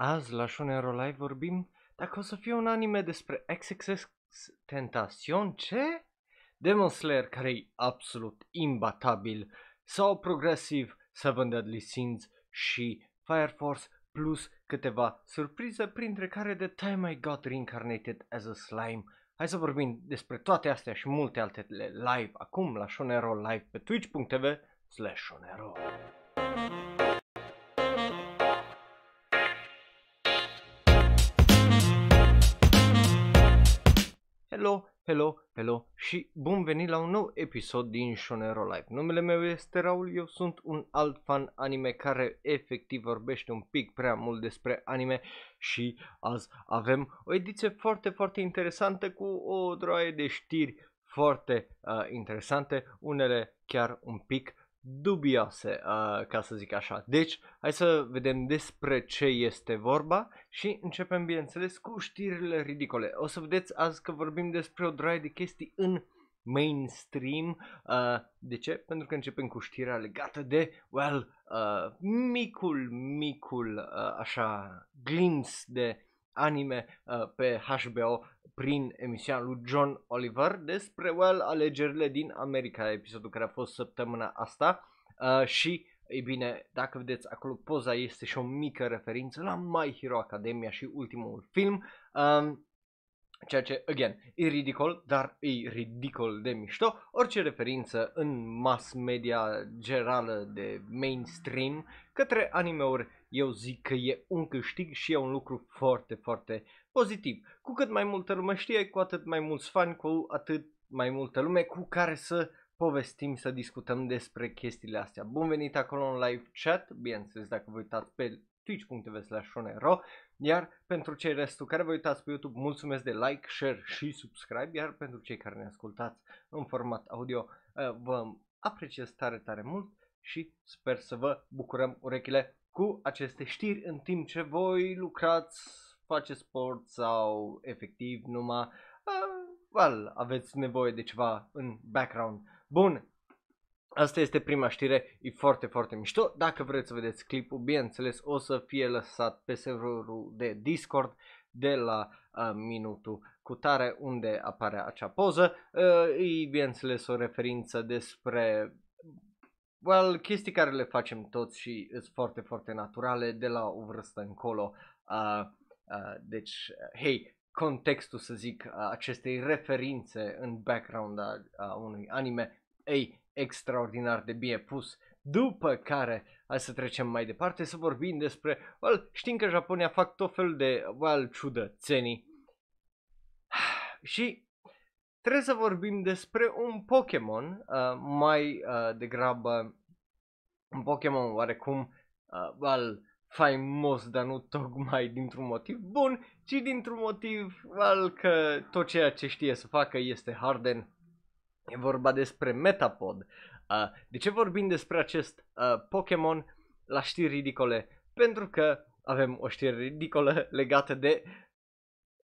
Azi la Shonero Live vorbim dacă o să fie un anime despre XXX Tentacion, ce? Demon Slayer care e absolut imbatabil sau progresiv Seven Deadly Sins și Fire Force plus câteva surprize printre care The Time I Got Reincarnated as a Slime. Hai să vorbim despre toate astea și multe altele live acum la Shonero Live pe twitch.tv slash Shonero. Hello, hello, hello și bun venit la un nou episod din Shonero Live. Numele meu este Raul, eu sunt un alt fan anime care efectiv vorbește un pic prea mult despre anime și azi avem o ediție foarte, foarte interesantă cu o droaie de știri foarte uh, interesante, unele chiar un pic dubioase, uh, ca să zic așa. Deci, hai să vedem despre ce este vorba și începem, bineînțeles, cu știrile ridicole. O să vedeți azi că vorbim despre o draie de chestii în mainstream. Uh, de ce? Pentru că începem cu știrea legată de, well, uh, micul, micul, uh, așa, glimpse de anime uh, pe HBO prin emisiunea lui John Oliver despre well, alegerile din America, episodul care a fost săptămâna asta uh, și ei bine, dacă vedeți acolo poza este și o mică referință la My Hero Academia și ultimul film. Uh, Ceea ce, again, e ridicol, dar e ridicol de mișto. Orice referință în mass media generală de mainstream către animeuri, eu zic că e un câștig și e un lucru foarte, foarte pozitiv. Cu cât mai multă lume știe, cu atât mai mulți fani, cu atât mai multă lume cu care să povestim, să discutăm despre chestiile astea. Bun venit acolo în live chat, bineînțeles dacă vă uitați pe twitch.tv slash iar pentru cei restul care vă uitați pe YouTube, mulțumesc de like, share și subscribe. Iar pentru cei care ne ascultați în format audio, eh, vă apreciez tare, tare mult și sper să vă bucurăm urechile cu aceste știri în timp ce voi lucrați, faceți sport sau efectiv numai uh, well, aveți nevoie de ceva în background. Bun, Asta este prima știre, e foarte, foarte mișto. Dacă vreți să vedeți clipul, bineînțeles, o să fie lăsat pe serverul de Discord de la uh, minutul cu tare unde apare acea poză. Uh, e, bineînțeles, o referință despre well, chestii care le facem toți și sunt foarte, foarte naturale de la o vârstă încolo. Uh, uh, deci, hei, contextul, să zic, a acestei referințe în background a, a unui anime, ei, extraordinar de bine pus. După care, hai să trecem mai departe să vorbim despre, well, știm că Japonia fac tot fel de, well, ciudățenii. Și trebuie să vorbim despre un Pokémon, uh, mai uh, degrabă un Pokémon oarecum, uh, well, faimos, dar nu tocmai dintr-un motiv bun, ci dintr-un motiv well, că tot ceea ce știe să facă este Harden E vorba despre Metapod. Uh, de ce vorbim despre acest uh, Pokémon la știri ridicole? Pentru că avem o știre ridicolă legată de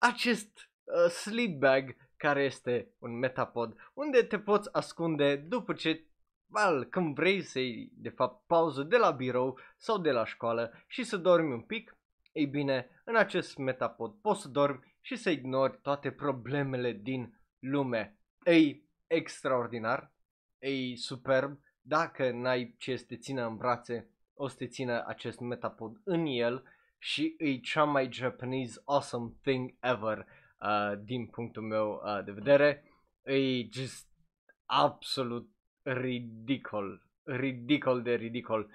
acest uh, sleep bag care este un metapod unde te poți ascunde după ce val când vrei să iei de fapt pauză de la birou sau de la școală și să dormi un pic, ei bine, în acest metapod poți să dormi și să ignori toate problemele din lume. Ei, extraordinar, e superb. Dacă n-ai ce să te țină în brațe, o să te țină acest metapod în el și e cea mai Japanese awesome thing ever uh, din punctul meu uh, de vedere. E just absolut ridicol, ridicol de ridicol.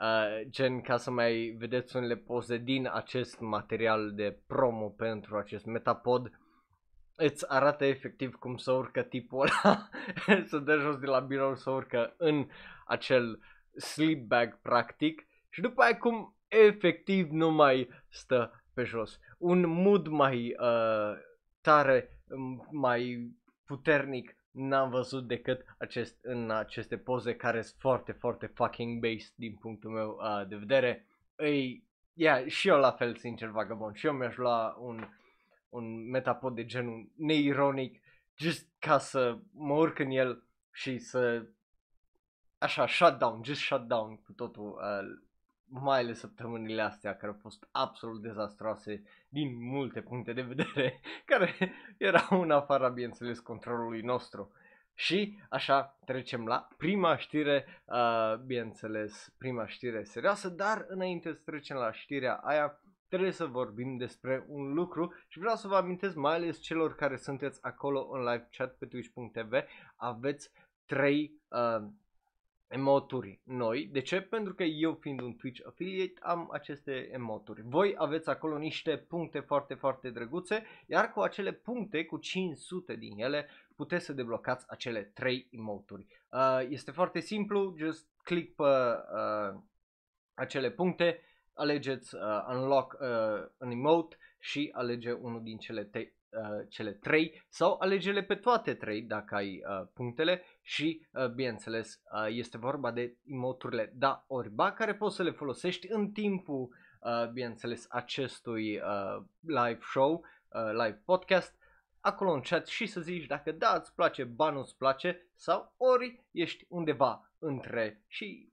Uh, gen ca să mai vedeți unele poze din acest material de promo pentru acest metapod îți arată efectiv cum să urcă tipul ăla, să dă jos de la birou să urcă în acel sleep bag practic și după aia cum efectiv nu mai stă pe jos. Un mood mai uh, tare, mai puternic n-am văzut decât acest, în aceste poze care sunt foarte, foarte fucking based din punctul meu uh, de vedere. Ei, yeah, și eu la fel, sincer, vagabond. Și eu mi-aș lua un un metapod de genul neironic, just ca să mă urc în el și să, așa, shutdown, just shutdown cu totul, uh, mai ales săptămânile astea care au fost absolut dezastroase din multe puncte de vedere, care era în afara, bineînțeles, controlului nostru. Și așa trecem la prima știre, uh, bineînțeles, prima știre serioasă, dar înainte să trecem la știrea aia, trebuie să vorbim despre un lucru și vreau să vă amintesc mai ales celor care sunteți acolo în live chat pe twitch.tv aveți trei uh, emoturi noi. De ce? Pentru că eu fiind un Twitch affiliate am aceste emoturi. Voi aveți acolo niște puncte foarte, foarte drăguțe, iar cu acele puncte, cu 500 din ele, puteți să deblocați acele trei emoturi. Uh, este foarte simplu, just click pe uh, acele puncte, alegeți uh, unlock uh, un emote și alege unul din cele, te- uh, cele trei sau alegele pe toate trei dacă ai uh, punctele și uh, bineînțeles uh, este vorba de emoturile da ori care poți să le folosești în timpul uh, bineînțeles acestui uh, live show, uh, live podcast acolo în chat și să zici dacă da îți place, ba nu îți place sau ori ești undeva între și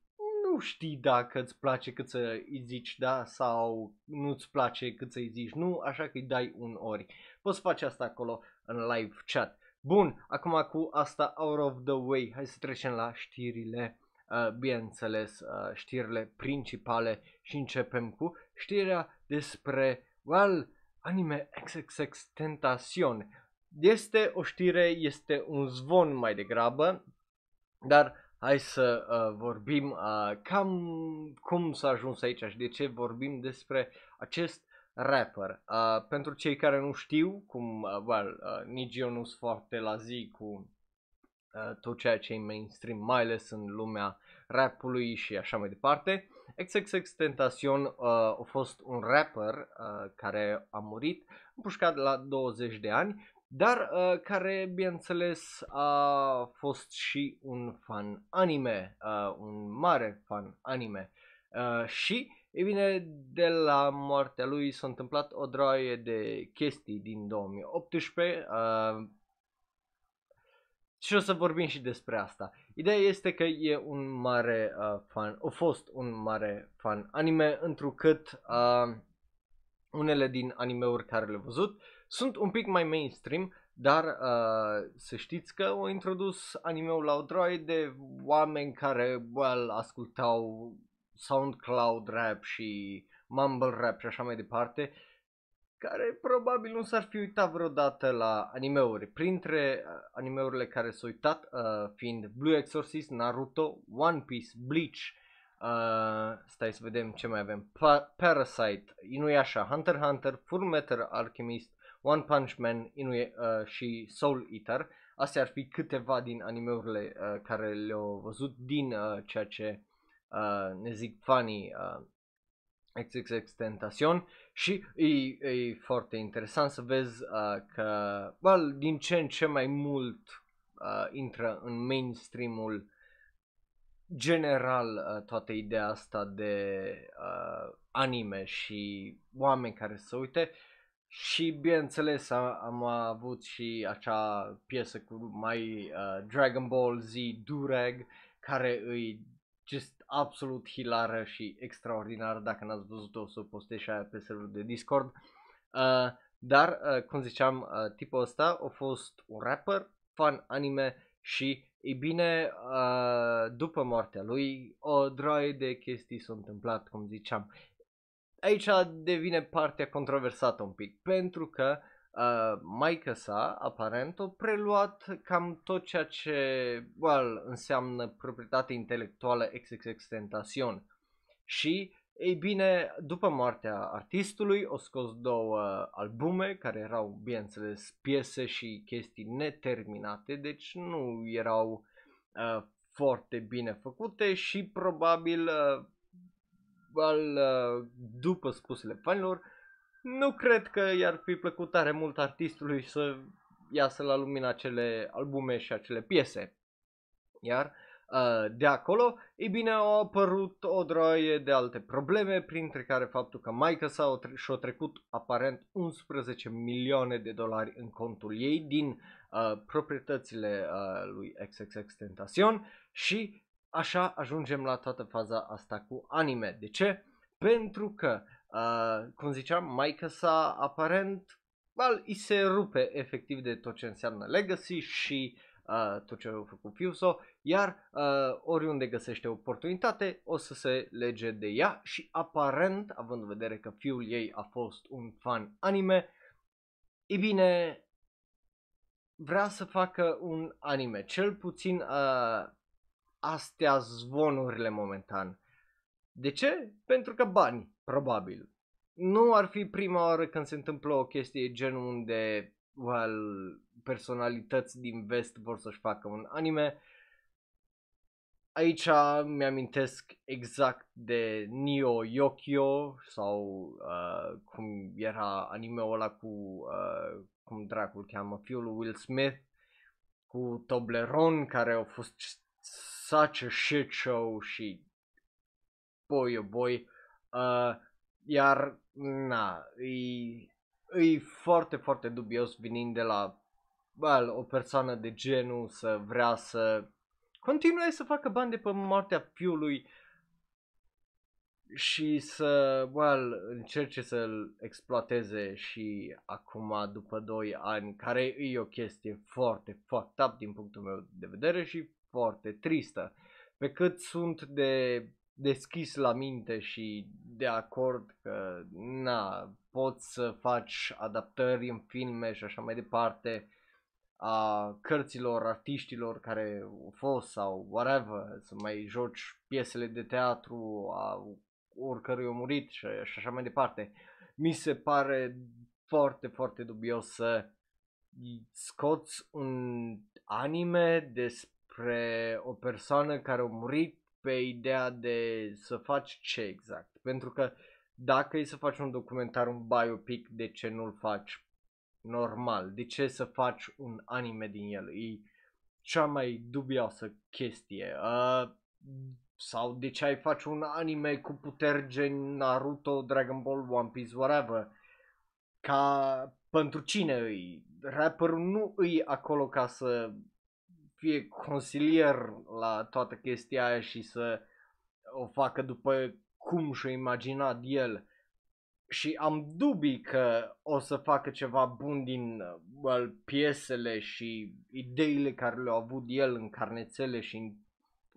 nu știi dacă îți place cât să îi zici da sau nu îți place cât să îi zici nu, așa că îi dai un ori. Poți face asta acolo în live chat. Bun, acum cu asta out of the way, hai să trecem la știrile, uh, bineînțeles, uh, știrile principale și începem cu știrea despre, well, anime XXX Tentacion. Este o știre, este un zvon mai degrabă, dar hai să uh, vorbim uh, cam cum s-a ajuns aici și de ce vorbim despre acest rapper. Uh, pentru cei care nu știu, cum, uh, well, uh, nici eu nu sunt foarte la zi cu uh, tot ceea ce e mainstream, mai ales în lumea rapului și așa mai departe. XXX Tentacion uh, a fost un rapper uh, care a murit împușcat la 20 de ani dar uh, care, bineînțeles, a fost și un fan anime, uh, un mare fan anime. Uh, și, e bine, de la moartea lui s-a întâmplat o droaie de chestii din 2018 uh, și o să vorbim și despre asta. Ideea este că e un mare uh, fan, a fost un mare fan anime, întrucât uh, unele din animeuri care le-a văzut uh, sunt un pic mai mainstream, dar uh, să știți că au introdus anime-ul la o de oameni care, well, ascultau SoundCloud rap și mumble rap și așa mai departe, care probabil nu s-ar fi uitat vreodată la animeuri. Printre uh, animeurile care s-au uitat uh, fiind Blue Exorcist, Naruto, One Piece, Bleach, uh, stai să vedem ce mai avem, pa- Parasite, Inuyasha, Hunter x Hunter, Fullmetal Alchemist, One Punch Man, Inuie, uh, și Soul Eater. Astea ar fi câteva din animeurile uh, care le-au văzut din uh, ceea ce uh, ne zic fanii uh, XXX Tentacion și e, e foarte interesant să vezi uh, că well, din ce în ce mai mult uh, intră în mainstream-ul general uh, toată ideea asta de uh, anime și oameni care se uite și bineînțeles am, am avut și acea piesă cu mai uh, Dragon Ball Z Durag care îi just absolut hilară și extraordinară. Dacă n-ați văzut-o, să o postez și aia pe serverul de Discord. Uh, dar, uh, cum ziceam, uh, tipul ăsta a fost un rapper, fan anime și, e bine, uh, după moartea lui, o droaie de chestii s-au întâmplat, cum ziceam. Aici devine partea controversată un pic, pentru că uh, maica sa, aparent, a preluat cam tot ceea ce well, înseamnă proprietate intelectuală XXX Tentacion. Și, ei bine, după moartea artistului, o scos două albume, care erau, bineînțeles, piese și chestii neterminate, deci nu erau uh, foarte bine făcute și probabil uh, al, uh, după spusele fanilor, nu cred că i-ar fi plăcut tare mult artistului să iasă la lumină acele albume și acele piese. Iar uh, de acolo, e bine, au apărut o droaie de alte probleme, printre care faptul că maica sa și-a trecut aparent 11 milioane de dolari în contul ei din uh, proprietățile uh, lui XXX Tentacion și Așa ajungem la toată faza asta cu anime. De ce? Pentru că, uh, cum ziceam, maica sa aparent well, îi se rupe efectiv de tot ce înseamnă legacy și uh, tot ce au făcut Fuso, iar uh, oriunde găsește oportunitate o să se lege de ea și aparent, având în vedere că fiul ei a fost un fan anime, e bine, vrea să facă un anime, cel puțin uh, astea zvonurile momentan. De ce? Pentru că bani, probabil. Nu ar fi prima oară când se întâmplă o chestie genul unde well, personalități din vest vor să-și facă un anime. Aici mi-amintesc exact de Nio Yokio sau uh, cum era animeul ăla cu, uh, cum dracul cheamă, fiul lui Will Smith cu Toblerone care au fost such a shit show și boy oh boy. Uh, iar, na, e, e foarte, foarte dubios venind de la well, o persoană de genul să vrea să continue să facă bani de pe moartea fiului și să, well, încerce să-l exploateze și acum după 2 ani, care e o chestie foarte fucked up din punctul meu de vedere și foarte tristă. Pe cât sunt de deschis la minte și de acord că, na, poți să faci adaptări în filme și așa mai departe a cărților artiștilor care au fost sau whatever, să mai joci piesele de teatru a oricărui a murit și, și așa mai departe. Mi se pare foarte, foarte dubios să scoți un anime despre despre o persoană care a murit pe ideea de să faci ce exact. Pentru că dacă e să faci un documentar, un biopic, de ce nu-l faci normal? De ce să faci un anime din el? E cea mai dubioasă chestie. Uh, sau de ce ai face un anime cu puteri gen Naruto, Dragon Ball, One Piece, whatever? Ca pentru cine îi? Rapperul nu îi acolo ca să fie consilier la toată chestia aia și să o facă după cum și a imaginat el. Și am dubii că o să facă ceva bun din well, piesele și ideile care le-a avut el în carnețele și în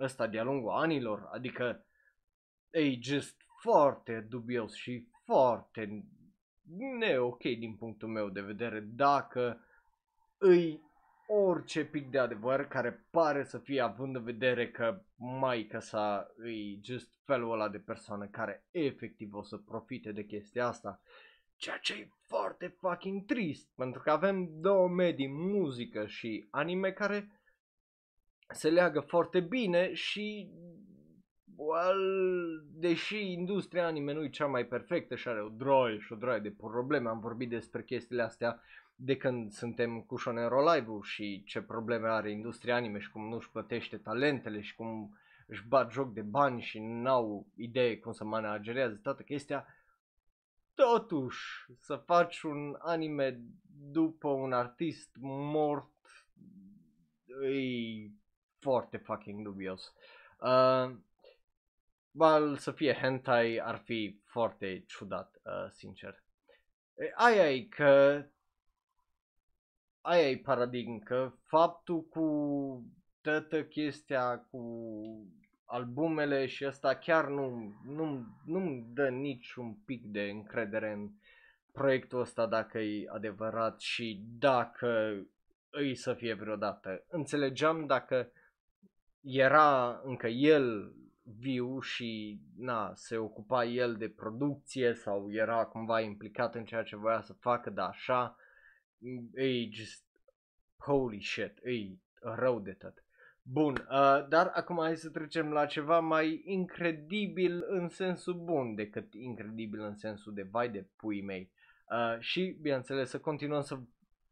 ăsta de-a lungul anilor. Adică e just foarte dubios și foarte ne ok din punctul meu de vedere dacă îi orice pic de adevăr care pare să fie având în vedere că maica sa e just felul ăla de persoană care efectiv o să profite de chestia asta. Ceea ce e foarte fucking trist, pentru că avem două medii, muzică și anime, care se leagă foarte bine și well, deși industria anime nu e cea mai perfectă și are o droaie și o droaie de probleme, am vorbit despre chestiile astea de când suntem cu Shonero live și ce probleme are industria anime și cum nu își plătește talentele și cum își bat joc de bani și n-au idee cum să managerează toată chestia, totuși să faci un anime după un artist mort e foarte fucking dubios. Uh, Bal să fie hentai ar fi foarte ciudat, uh, sincer. Aia e că aia e paradigm, că faptul cu toată chestia cu albumele și asta chiar nu, nu, nu-mi dă niciun pic de încredere în proiectul ăsta dacă e adevărat și dacă îi să fie vreodată. Înțelegeam dacă era încă el viu și na, se ocupa el de producție sau era cumva implicat în ceea ce voia să facă, dar așa e just, holy shit, e rău de tot. Bun, uh, dar acum hai să trecem la ceva mai incredibil în sensul bun decât incredibil în sensul de vai de pui mei. Uh, și, bineînțeles, să continuăm să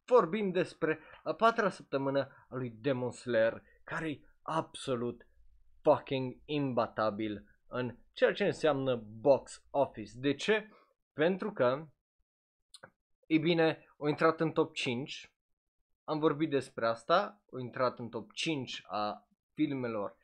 vorbim despre a patra săptămână a lui Demon Slayer, care e absolut fucking imbatabil în ceea ce înseamnă box office. De ce? Pentru că ei bine, au intrat în top 5. Am vorbit despre asta. Au intrat în top 5 a filmelor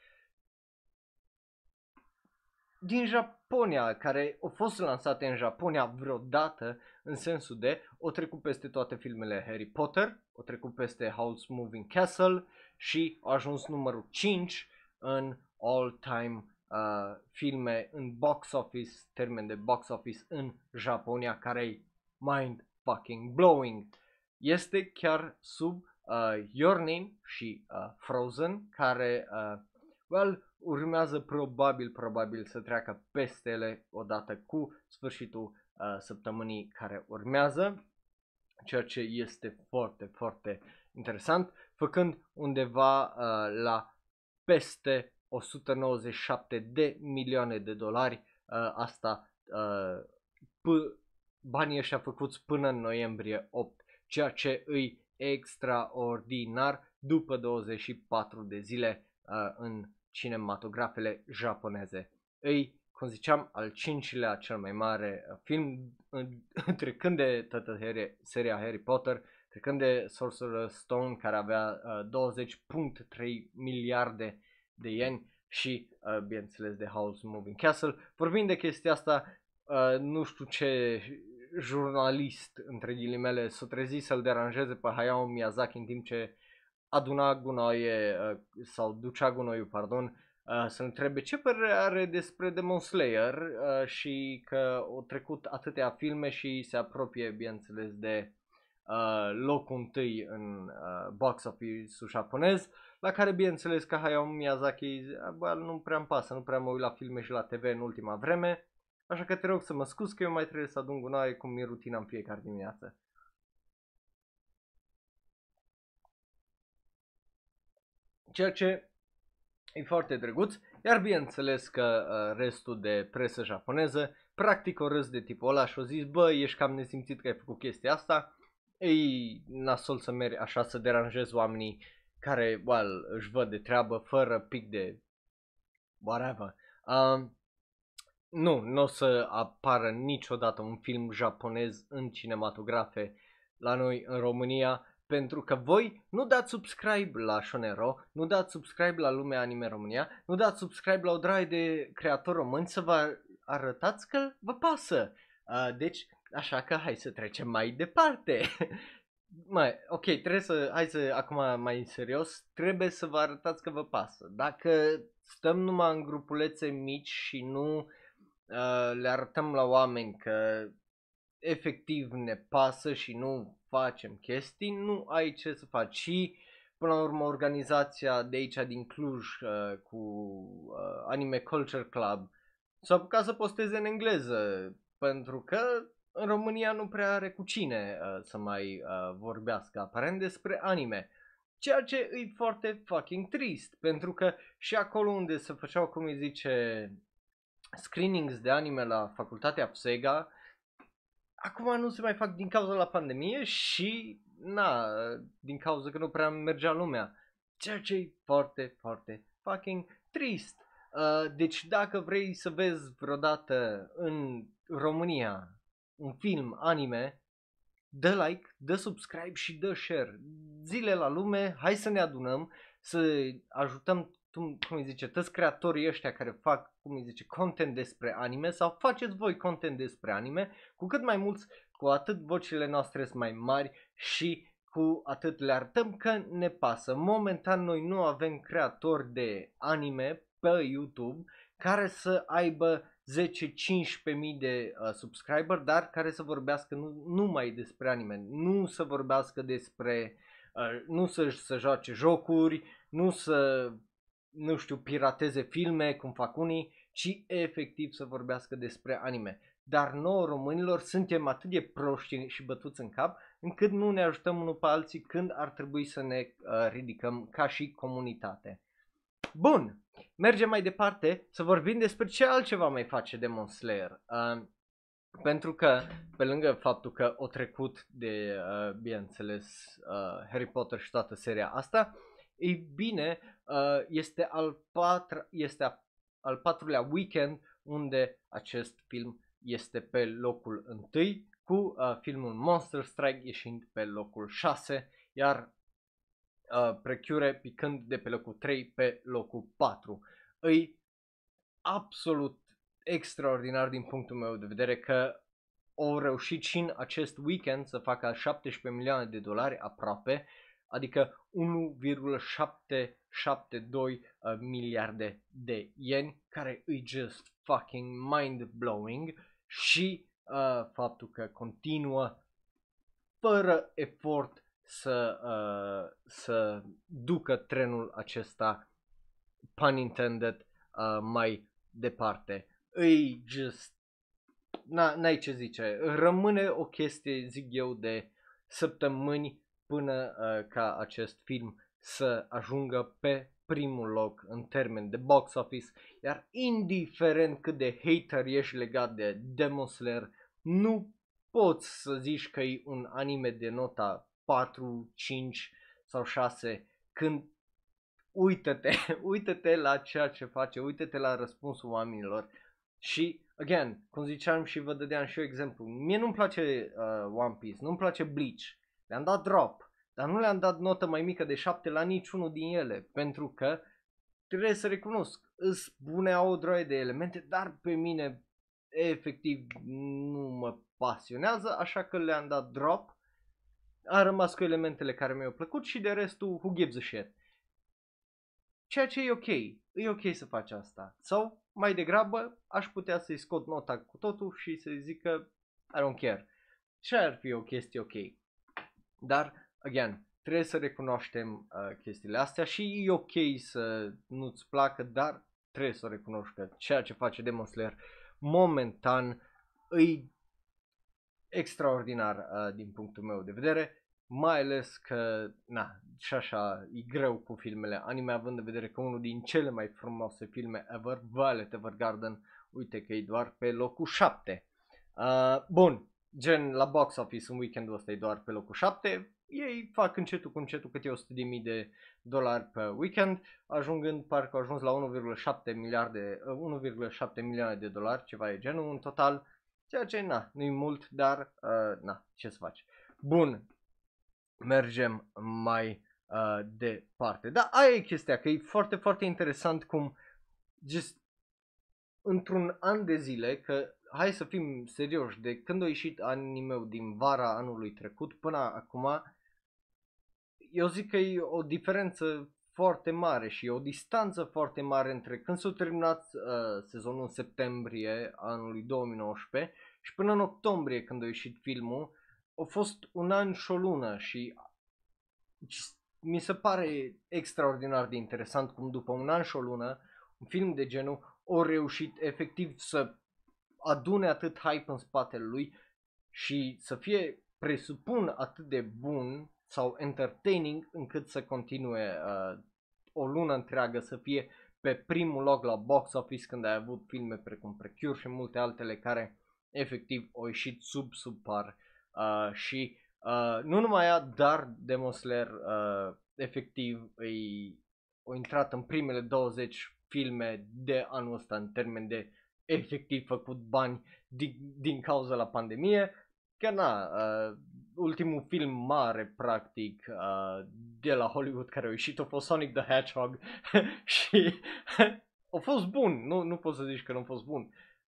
din Japonia, care au fost lansate în Japonia vreodată, în sensul de o trecut peste toate filmele Harry Potter, o trecut peste House Moving Castle și a ajuns numărul 5 în all-time uh, filme în box office, termen de box office în Japonia, care e mind fucking blowing. Este chiar sub uh, Your Name și uh, Frozen, care, uh, well, urmează probabil, probabil să treacă peste ele odată cu sfârșitul uh, săptămânii care urmează, ceea ce este foarte, foarte interesant, făcând undeva uh, la peste 197 de milioane de dolari, uh, asta uh, p- banii ăștia făcuți până în noiembrie 8, ceea ce îi extraordinar după 24 de zile uh, în cinematografele japoneze. Îi, cum ziceam, al cincilea cel mai mare uh, film, uh, trecând de toată Harry, seria Harry Potter, trecând de Sorcerer's Stone, care avea uh, 20.3 miliarde de ieni, și, uh, bineînțeles, de House Moving Castle. Vorbind de chestia asta, uh, nu știu ce jurnalist, între ghilimele, s-a trezit să-l deranjeze pe Hayao Miyazaki în timp ce aduna gunoaie uh, sau ducea gunoiul, pardon, uh, să întrebe ce părere are despre Demon Slayer uh, și că au trecut atâtea filme și se apropie, bineînțeles, de locul întâi în box office-ul japonez, la care, bineînțeles, că Hayao Miyazaki nu prea-mi pasă, nu prea mă uit la filme și la TV în ultima vreme, Așa că te rog să mă scuz că eu mai trebuie să adun gunoaie cum e rutina în fiecare dimineață. Ceea ce e foarte drăguț, iar bineînțeles că ă, restul de presă japoneză practic o râs de tipul ăla și o zis, bă, ești cam nesimțit că ai făcut chestia asta, ei nasol să mergi așa să deranjezi oamenii care, well, își văd de treabă fără pic de whatever. Uh, nu, nu o să apară niciodată un film japonez în cinematografe la noi în România, pentru că voi nu dați subscribe la Shonero, nu dați subscribe la Lumea Anime România, nu dați subscribe la o draie de Creator români să vă arătați că vă pasă. Uh, deci, așa că hai să trecem mai departe. mai, ok, trebuie să, hai să, acum mai în serios, trebuie să vă arătați că vă pasă. Dacă stăm numai în grupulețe mici și nu uh, Uh, le arătăm la oameni că efectiv ne pasă și nu facem chestii, nu ai ce să faci. Și până la urmă organizația de aici din Cluj uh, cu uh, Anime Culture Club s-a apucat să posteze în engleză pentru că în România nu prea are cu cine uh, să mai uh, vorbească aparent despre anime. Ceea ce e foarte fucking trist, pentru că și acolo unde se făceau, cum îi zice, screenings de anime la facultatea Psega. Acum nu se mai fac din cauza la pandemie și, na, din cauza că nu prea mergea lumea. Ceea ce e foarte, foarte fucking trist. Uh, deci dacă vrei să vezi vreodată în România un film anime, dă like, dă subscribe și dă share. Zile la lume, hai să ne adunăm, să ajutăm cum, cum îi zice, toți creatorii ăștia care fac, cum îi zice, content despre anime sau faceți voi content despre anime, cu cât mai mulți, cu atât vocile noastre sunt mai mari și cu atât le arătăm că ne pasă. Momentan noi nu avem creatori de anime pe YouTube care să aibă 10-15.000 de uh, subscriber, dar care să vorbească nu, numai despre anime, nu să vorbească despre, uh, nu să, să joace jocuri, nu să nu știu, pirateze filme, cum fac unii, ci efectiv să vorbească despre anime. Dar noi românilor suntem atât de proști și bătuți în cap, încât nu ne ajutăm unul pe alții când ar trebui să ne uh, ridicăm ca și comunitate. Bun, mergem mai departe să vorbim despre ce altceva mai face Demon Slayer. Uh, pentru că, pe lângă faptul că o trecut de, uh, bineînțeles, uh, Harry Potter și toată seria asta, ei bine, Uh, este al, patra, este a, al patrulea weekend unde acest film este pe locul 1 cu uh, filmul Monster Strike ieșind pe locul 6, iar uh, Precure picând de pe locul 3 pe locul 4. Îi absolut extraordinar din punctul meu de vedere că au reușit și în acest weekend să facă 17 milioane de dolari aproape adică 1,772 uh, miliarde de ieni, care e just fucking mind-blowing și uh, faptul că continuă fără efort să, uh, să ducă trenul acesta, pun intended, uh, mai departe. Îi just na, n-ai ce zice, rămâne o chestie, zic eu, de săptămâni până uh, ca acest film să ajungă pe primul loc în termen de box office, iar indiferent cât de hater ești legat de Demon Slayer, nu poți să zici că e un anime de nota 4, 5 sau 6 când uită-te, uită-te la ceea ce face, uită-te la răspunsul oamenilor și Again, cum ziceam și vă dădeam și eu exemplu, mie nu-mi place uh, One Piece, nu-mi place Bleach, le-am dat drop, dar nu le-am dat notă mai mică de 7 la niciunul din ele, pentru că trebuie să recunosc, îs bune au o de elemente, dar pe mine efectiv nu mă pasionează, așa că le-am dat drop. A rămas cu elementele care mi-au plăcut și de restul, who gives a shit. Ceea ce e ok, e ok să faci asta. Sau, mai degrabă, aș putea să-i scot nota cu totul și să-i zic că I don't care. Ce ar fi o chestie ok. Dar, again, trebuie să recunoaștem uh, chestiile astea și e ok să nu-ți placă, dar trebuie să recunoști că ceea ce face Demon Slayer momentan îi extraordinar uh, din punctul meu de vedere, mai ales că, na, și așa e greu cu filmele anime, având în vedere că unul din cele mai frumoase filme ever, Violet Evergarden, uite că e doar pe locul 7. Uh, bun, gen la box office în weekendul ăsta e doar pe locul 7, ei fac încetul cu încetul câte 100.000 de dolari pe weekend, ajungând parcă au ajuns la 1,7 miliarde, 1,7 ă, milioane de dolari, ceva e genul în total, ceea ce na, nu-i mult, dar uh, na, ce să faci. Bun, mergem mai uh, departe. Da, aia e chestia, că e foarte, foarte interesant cum just într-un an de zile, că hai să fim serioși, de când a ieșit anime din vara anului trecut până acum, eu zic că e o diferență foarte mare și e o distanță foarte mare între când s-a terminat uh, sezonul în septembrie anului 2019 și până în octombrie când a ieșit filmul, a fost un an și o lună și mi se pare extraordinar de interesant cum după un an și o lună un film de genul a reușit efectiv să adune atât hype în spatele lui și să fie presupun atât de bun sau entertaining încât să continue uh, o lună întreagă să fie pe primul loc la box office când ai avut filme precum Precure și multe altele care efectiv au ieșit sub sub par uh, și uh, nu numai ea, dar Demon Slayer uh, efectiv au intrat în primele 20 filme de anul ăsta în termen de efectiv făcut bani din, din cauza la pandemie. Că na, uh, ultimul film mare practic uh, de la Hollywood care a ieșit a fost Sonic the Hedgehog și a fost bun, nu, nu poți să zici că nu a fost bun.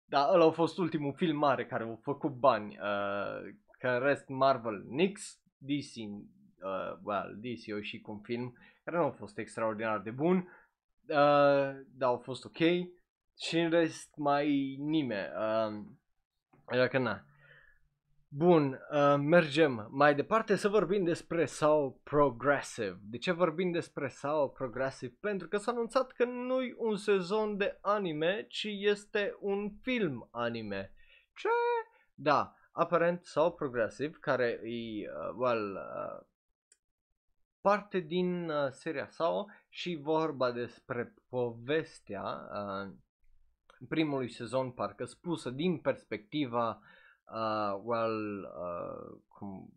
Dar ăla a fost ultimul film mare care a făcut bani, uh, că rest Marvel nix, DC, uh, well, DC a ieșit cu un film care nu a fost extraordinar de bun, uh, dar a fost ok. Și în rest mai nimeni. Uh, um, era că na. Bun, uh, mergem mai departe să vorbim despre sau Progressive. De ce vorbim despre sau Progressive? Pentru că s-a anunțat că nu-i un sezon de anime, ci este un film anime. Ce? Da, aparent sau Progressive, care e, uh, well, uh, parte din uh, seria sau și vorba despre povestea uh, primului sezon parcă spusă din perspectiva uh, well, uh, cum,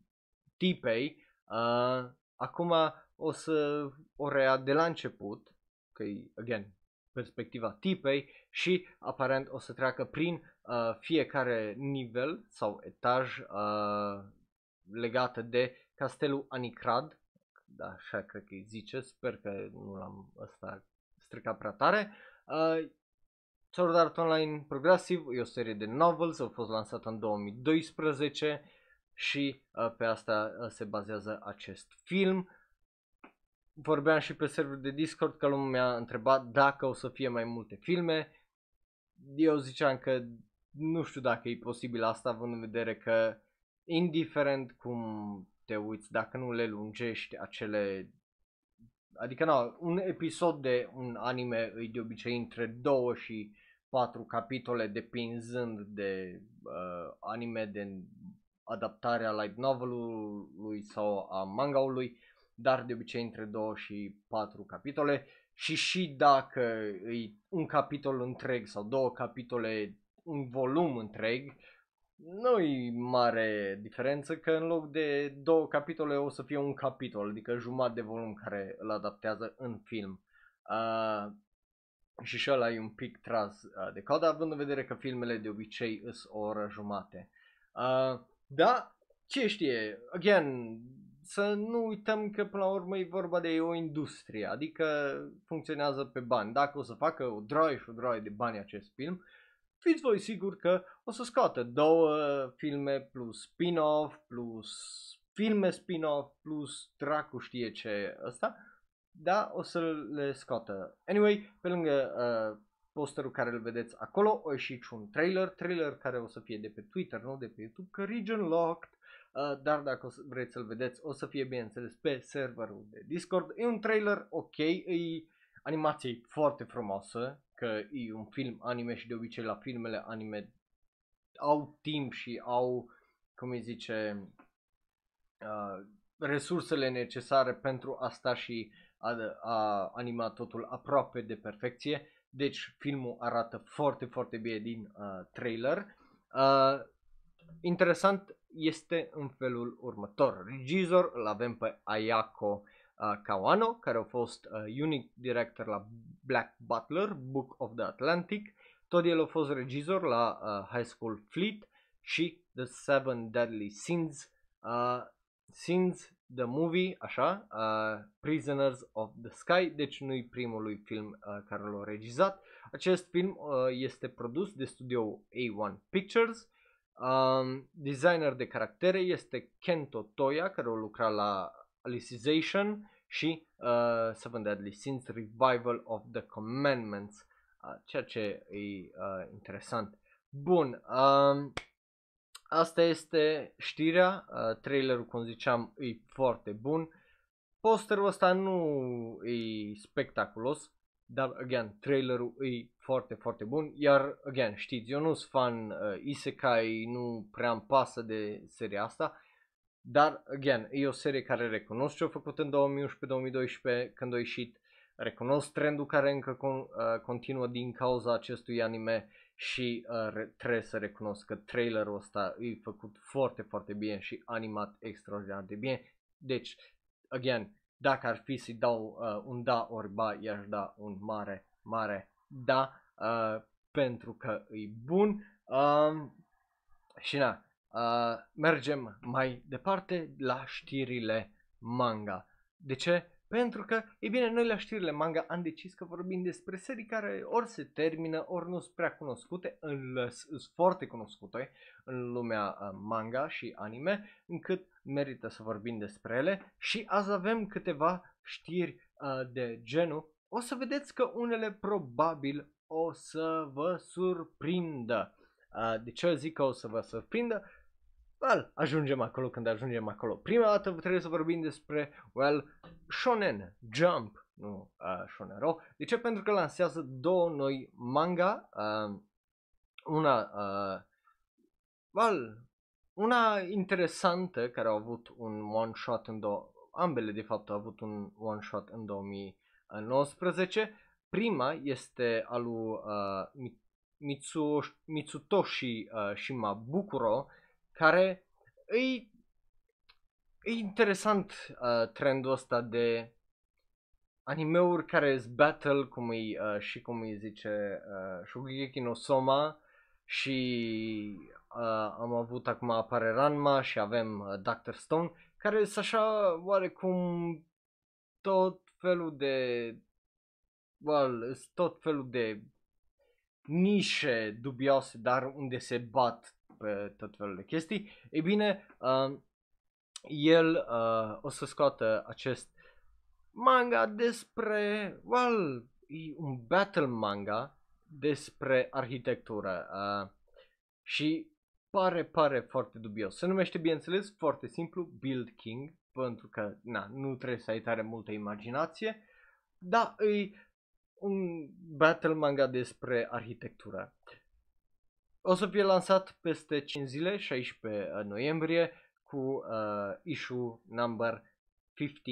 tipei, uh, acum o să o rea de la început, că again, perspectiva tipei și aparent o să treacă prin uh, fiecare nivel sau etaj uh, legată de castelul Anicrad, da, așa cred că îi zice, sper că nu l-am ăsta stricat prea tare, uh, Sword Art Online Progressive e o serie de novels, au fost lansată în 2012 și uh, pe asta uh, se bazează acest film. Vorbeam și pe serverul de Discord că lumea mi-a întrebat dacă o să fie mai multe filme. Eu ziceam că nu știu dacă e posibil asta având în vedere că indiferent cum te uiți, dacă nu le lungești acele adică nu un episod de un anime e de obicei între 2 și patru capitole depinzând de uh, anime, de adaptarea light novelului sau a mangaului, dar de obicei între 2 și 4 capitole și și dacă e un capitol întreg sau două capitole, un volum întreg, nu e mare diferență că în loc de două capitole o să fie un capitol, adică jumătate de volum care îl adaptează în film. Uh, și și ăla e un pic tras uh, de cod, având în vedere că filmele de obicei îs o oră jumate. Uh, da, ce știe, again, să nu uităm că până la urmă e vorba de o industrie, adică funcționează pe bani. Dacă o să facă o droaie și o droaie de bani acest film, fiți voi sigur că o să scoată două filme plus spin-off, plus filme spin-off, plus dracu știe ce ăsta da, o să le scoată. Anyway, pe lângă uh, posterul care îl vedeți acolo, o ieșit și un trailer, trailer care o să fie de pe Twitter, nu de pe YouTube, că region locked, uh, dar dacă o să, vreți să-l vedeți, o să fie bineînțeles pe serverul de Discord. E un trailer ok, e animație foarte frumoasă, că e un film anime și de obicei la filmele anime au timp și au, cum îi zice, uh, resursele necesare pentru asta și uh, a, a animat totul aproape de perfecție, deci filmul arată foarte, foarte bine din uh, trailer. Uh, interesant este în felul următor. Regizor îl avem pe Ayako uh, Kawano, care a fost uh, unit director la Black Butler, Book of the Atlantic. Tot el a fost regizor la uh, High School Fleet și The Seven Deadly Sins, uh, Sins The Movie, așa, uh, Prisoners of the Sky, deci nu-i primul lui film uh, care l-a regizat. Acest film uh, este produs de studio A1 Pictures. Um, designer de caractere este Kento Toya, care a lucrat la Alicization și uh, Seven Deadly Sins Revival of the Commandments, uh, ceea ce e uh, interesant. Bun, um, Asta este știrea, uh, trailerul, cum ziceam, e foarte bun. Posterul ăsta nu e spectaculos, dar, again, trailerul e foarte, foarte bun. Iar, again, știți, eu nu sunt fan uh, Isekai, nu prea am pasă de seria asta, dar, again, e o serie care recunosc ce a făcut în 2011-2012 când a ieșit, recunosc trendul care încă con, uh, continuă din cauza acestui anime și uh, trebuie să recunosc că trailerul ăsta e făcut foarte, foarte bine și animat extraordinar de bine. Deci, again, dacă ar fi să-i dau uh, un da ori ba, i-aș da un mare, mare da, uh, pentru că e bun. Uh, și na, uh, mergem mai departe la știrile manga. De ce? Pentru că, e bine, noi la știrile manga am decis că vorbim despre serii care ori se termină, ori nu sunt prea cunoscute, sunt foarte cunoscute în lumea uh, manga și anime, încât merită să vorbim despre ele și azi avem câteva știri uh, de genul. O să vedeți că unele probabil o să vă surprindă. Uh, de ce zic că o să vă surprindă? well, ajungem acolo când ajungem acolo. Prima dată trebuie să vorbim despre, well, Shonen Jump, nu uh, Shonero. De ce? Pentru că lansează două noi manga, uh, una, uh, well, una interesantă care a avut un one-shot în două, ambele de fapt au avut un one-shot în 2019. Prima este alu uh, Mitsu, Mitsutoshi uh, Shimabukuro, care îi, e interesant uh, trendul ăsta de animeuri care sunt battle, cum îi, uh, și cum îi zice uh, Shugeki no Soma și uh, am avut acum apare Ranma și avem uh, Doctor Stone, care sunt așa oarecum tot felul de well, tot felul de nișe dubioase, dar unde se bat pe tot felul de chestii, e bine, uh, el uh, o să scoată acest manga despre, well, e un battle manga despre arhitectură uh, și pare, pare foarte dubios. Se numește, bineînțeles, foarte simplu, Build King, pentru că na, nu trebuie să ai tare multă imaginație, dar e un battle manga despre arhitectură. O să fie lansat peste 5 zile, 16 uh, noiembrie, cu uh, issue number 50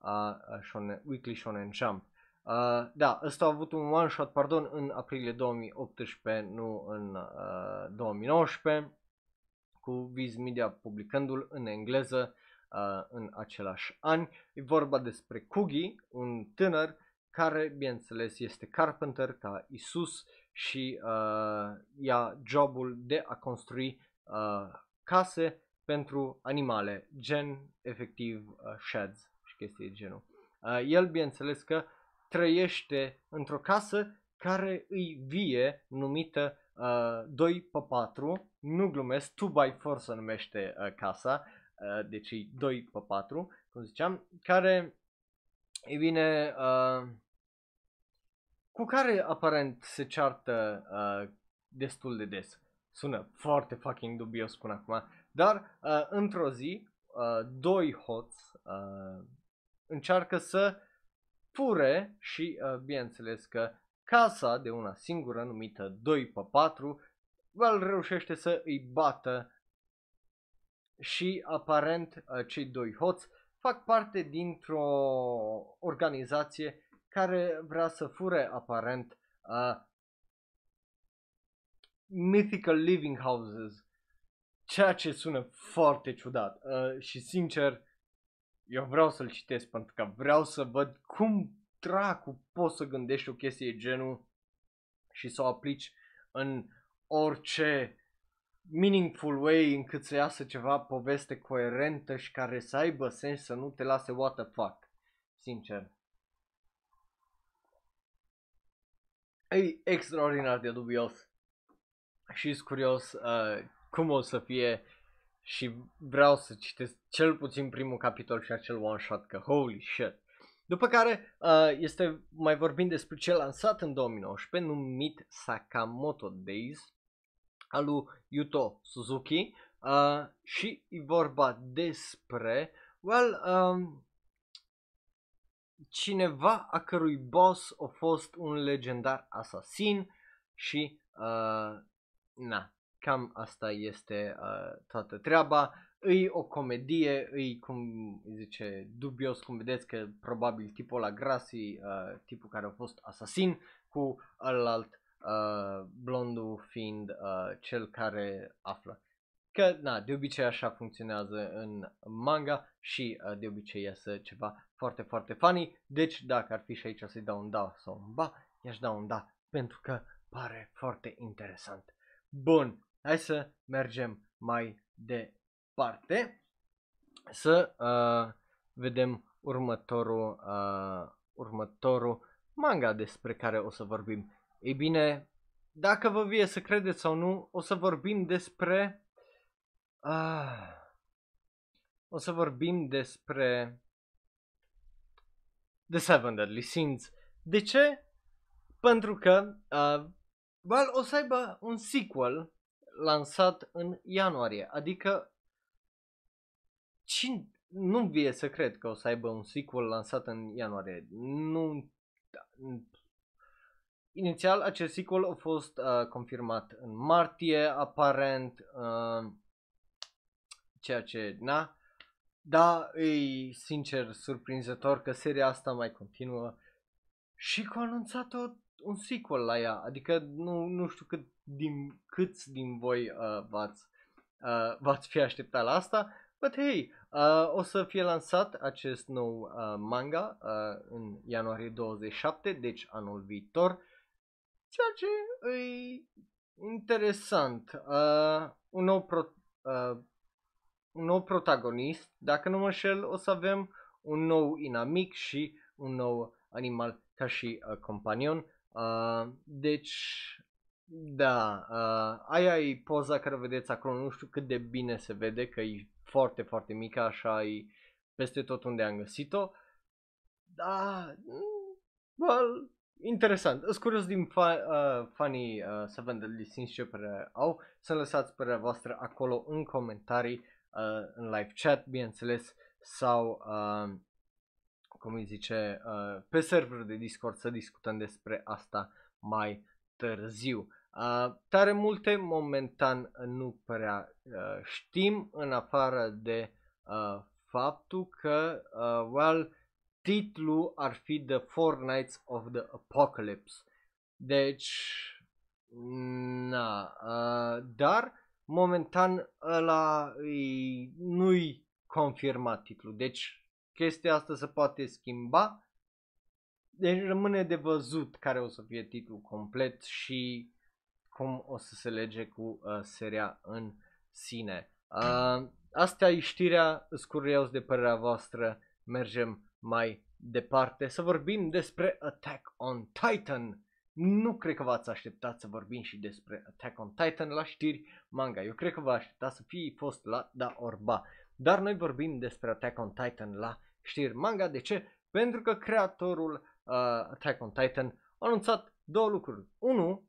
a uh, Shonen, Weekly Shonen Jump. Uh, da, ăsta a avut un one-shot, pardon, în aprilie 2018, nu în uh, 2019, cu Viz Media publicându-l în engleză uh, în același an. E vorba despre Kugi, un tânăr care, bineînțeles, este Carpenter ca Isus, uh, și uh, ia jobul de a construi uh, case pentru animale, gen efectiv uh, sheds și chestii de genul. Uh, el bineînțeles că trăiește într-o casă care îi vie numită uh, 2 x 4, nu glumesc, 2 x 4 se numește uh, casa, uh, deci 2 x 4, cum ziceam, care, e bine, uh, cu care aparent se ceartă uh, destul de des. Sună foarte fucking dubios până acum, dar uh, într-o zi, uh, doi hoți uh, încearcă să fure și, uh, bineînțeles că casa de una singură numită 2 pe 4 îl reușește să îi bată și aparent uh, cei doi hoți fac parte dintr-o organizație care vrea să fure aparent uh, mythical living houses, ceea ce sună foarte ciudat uh, și sincer eu vreau să-l citesc pentru că vreau să văd cum dracu poți să gândești o chestie genul și să o aplici în orice meaningful way încât să iasă ceva poveste coerentă și care să aibă sens să nu te lase what the fuck, sincer. e extraordinar de dubios și sunt curios uh, cum o să fie și vreau să citesc cel puțin primul capitol și acel one-shot, că holy shit. După care uh, este mai vorbim despre ce lansat în 2019 numit Sakamoto Days al lui Yuto Suzuki uh, și e vorba despre well, um, cineva a cărui boss a fost un legendar asasin și uh, na, cam asta este uh, toată treaba. Îi o comedie, îi cum zice dubios, cum vedeți că probabil tipul la grasii, uh, tipul care a fost asasin cu alalt uh, blondul fiind uh, cel care află. Că, na, de obicei așa funcționează în manga și uh, de obicei iasă ceva foarte, foarte funny. Deci, dacă ar fi și aici să-i dau un da sau un ba, i-aș da un da pentru că pare foarte interesant. Bun, hai să mergem mai departe să uh, vedem următorul, uh, următorul manga despre care o să vorbim. Ei bine, dacă vă vie să credeți sau nu, o să vorbim despre Ah. O să vorbim despre The Seven Deadly Sins. De ce? Pentru că uh, well, o să aibă un sequel lansat în ianuarie, adică nu nu vie să cred că o să aibă un sequel lansat în ianuarie. Nu da, Inițial acest sequel a fost uh, confirmat în martie, aparent uh, ceea ce, na, da, e sincer surprinzător că seria asta mai continuă și cu a anunțat o, un sequel la ea, adică nu, nu știu cât din, câți din voi uh, v-ați, uh, v-ați fi așteptat la asta, but hey, uh, o să fie lansat acest nou uh, manga uh, în ianuarie 27, deci anul viitor, ceea ce e interesant, uh, un nou pro, uh, un nou protagonist, dacă nu mă înșel, o să avem un nou inamic și un nou animal ca și uh, companion. Uh, deci, da, uh, aia e poza care vedeți acolo, nu știu cât de bine se vede, că e foarte, foarte mică, așa e peste tot unde am găsit-o. Da, well, interesant. Îți curios din fa- uh, fanii uh, să vândă licenți ce părere au. Să lăsați părerea voastră acolo în comentarii uh, în live chat, bineînțeles, sau uh, cum îi zice, uh, pe serverul de Discord să discutăm despre asta mai târziu. Uh, tare multe momentan nu prea uh, știm în afară de uh, faptul că uh, well, titlul ar fi The Four Nights of the Apocalypse. Deci, na, uh, dar momentan ăla îi, nu-i confirmat titlul, deci chestia asta se poate schimba, deci rămâne de văzut care o să fie titlul complet și cum o să se lege cu uh, seria în sine. Uh, asta e știrea, scurios de părerea voastră, mergem mai departe să vorbim despre Attack on Titan nu cred că v-ați așteptat să vorbim și despre Attack on Titan la știri manga. Eu cred că vă așteptați să fie fost la da orba. Dar noi vorbim despre Attack on Titan la știri manga. De ce? Pentru că creatorul uh, Attack on Titan a anunțat două lucruri. Unu,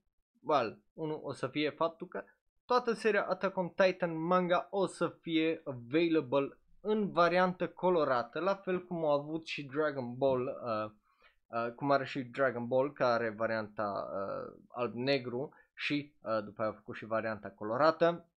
well, unu o să fie faptul că toată seria Attack on Titan manga o să fie available în variantă colorată, la fel cum au avut și Dragon Ball uh, uh, cum are și Dragon Ball, care are varianta uh, alb-negru și uh, după aia a făcut și varianta colorată.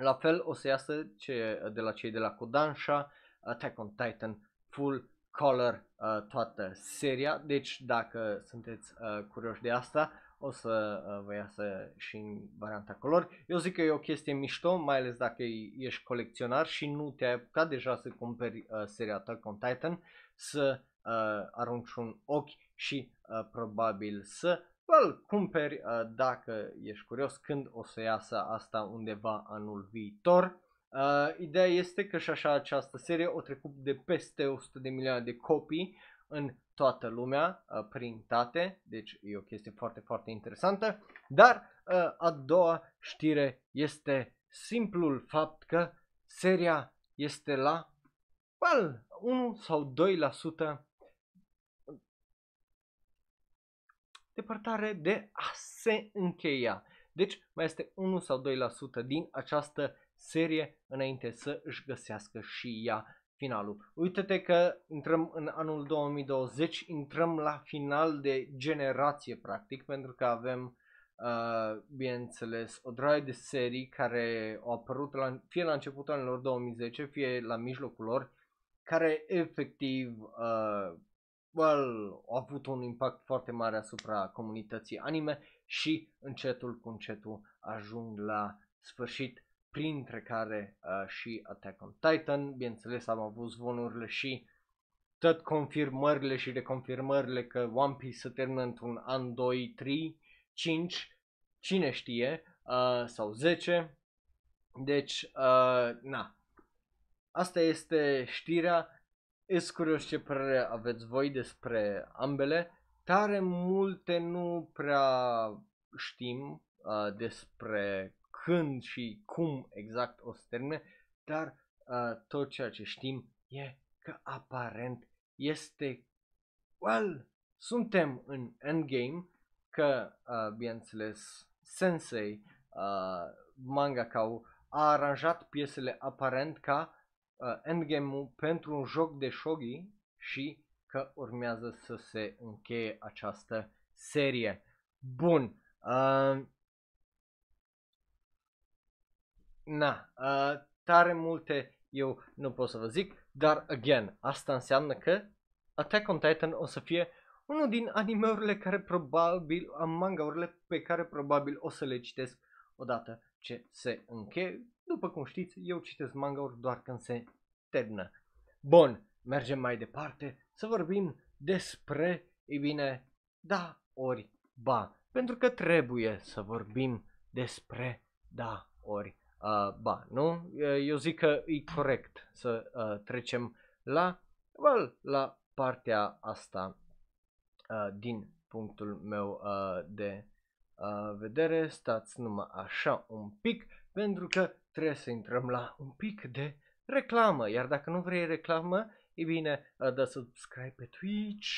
La fel o să iasă ce, uh, de la cei de la Kodansha, Attack on Titan, Full Color, uh, toată seria. Deci dacă sunteți uh, curioși de asta, o să uh, vă iasă și în varianta color. Eu zic că e o chestie mișto, mai ales dacă ești colecționar și nu te-ai apucat deja să cumperi uh, seria Attack on Titan, să uh, arunci un ochi și uh, probabil să îl cumperi uh, dacă ești curios când o să iasă asta undeva anul viitor. Uh, ideea este că și așa această serie o trecut de peste 100 de milioane de copii în toată lumea uh, printate, deci e o chestie foarte, foarte interesantă. Dar uh, a doua știre este simplul fapt că seria este la well, 1 sau depărtare de a se încheia. Deci mai este 1 sau 2% din această serie înainte să își găsească și ea finalul. uită te că intrăm în anul 2020, intrăm la final de generație practic, pentru că avem, uh, bineînțeles, o draie de serii care au apărut la, fie la începutul anilor 2010, fie la mijlocul lor, care efectiv uh, well, a avut un impact foarte mare asupra comunității anime și încetul cu încetul ajung la sfârșit, printre care uh, și Attack on Titan. Bineînțeles, am avut zvonurile și tot confirmările și reconfirmările că One Piece se termină într-un an, 2, 3, 5, cine știe, uh, sau 10. Deci, uh, na, asta este știrea sunt curios ce părere aveți voi despre ambele. Tare multe nu prea știm uh, despre când și cum exact o să termine, dar uh, tot ceea ce știm e că aparent este, well, suntem în endgame, că, uh, bineînțeles, Sensei, uh, mangakau, a aranjat piesele aparent ca uh, endgame-ul pentru un joc de shogi și că urmează să se încheie această serie. Bun. Uh, na, uh, tare multe eu nu pot să vă zic, dar again, asta înseamnă că Attack on Titan o să fie unul din animeurile care probabil, mangaurile pe care probabil o să le citesc odată ce se încheie după cum știți, eu citesc manga doar când se termină. Bun, mergem mai departe să vorbim despre, ei bine, da ori ba. Pentru că trebuie să vorbim despre da ori uh, ba, nu? Eu zic că e corect să uh, trecem la, well, la partea asta uh, din punctul meu uh, de uh, vedere. Stați numai așa un pic pentru că trebuie să intrăm la un pic de reclamă. Iar dacă nu vrei reclamă, e bine, uh, dă subscribe pe Twitch.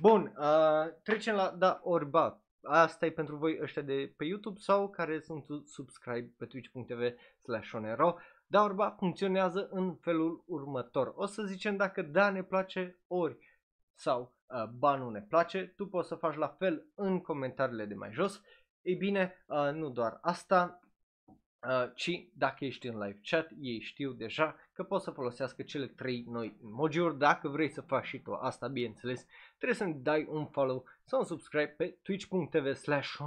Bun, uh, trecem la da orba. Asta e pentru voi ăștia de pe YouTube sau care sunt subscribe pe twitch.tv slash onero. Da orba funcționează în felul următor. O să zicem dacă da ne place ori sau uh, ba nu ne place. Tu poți să faci la fel în comentariile de mai jos. Ei bine, uh, nu doar asta, Uh, ci dacă ești în live chat, ei știu deja că poți să folosească cele trei noi emoji-uri. Dacă vrei să faci și tu asta, bineînțeles, trebuie să-mi dai un follow sau un subscribe pe twitch.tv slash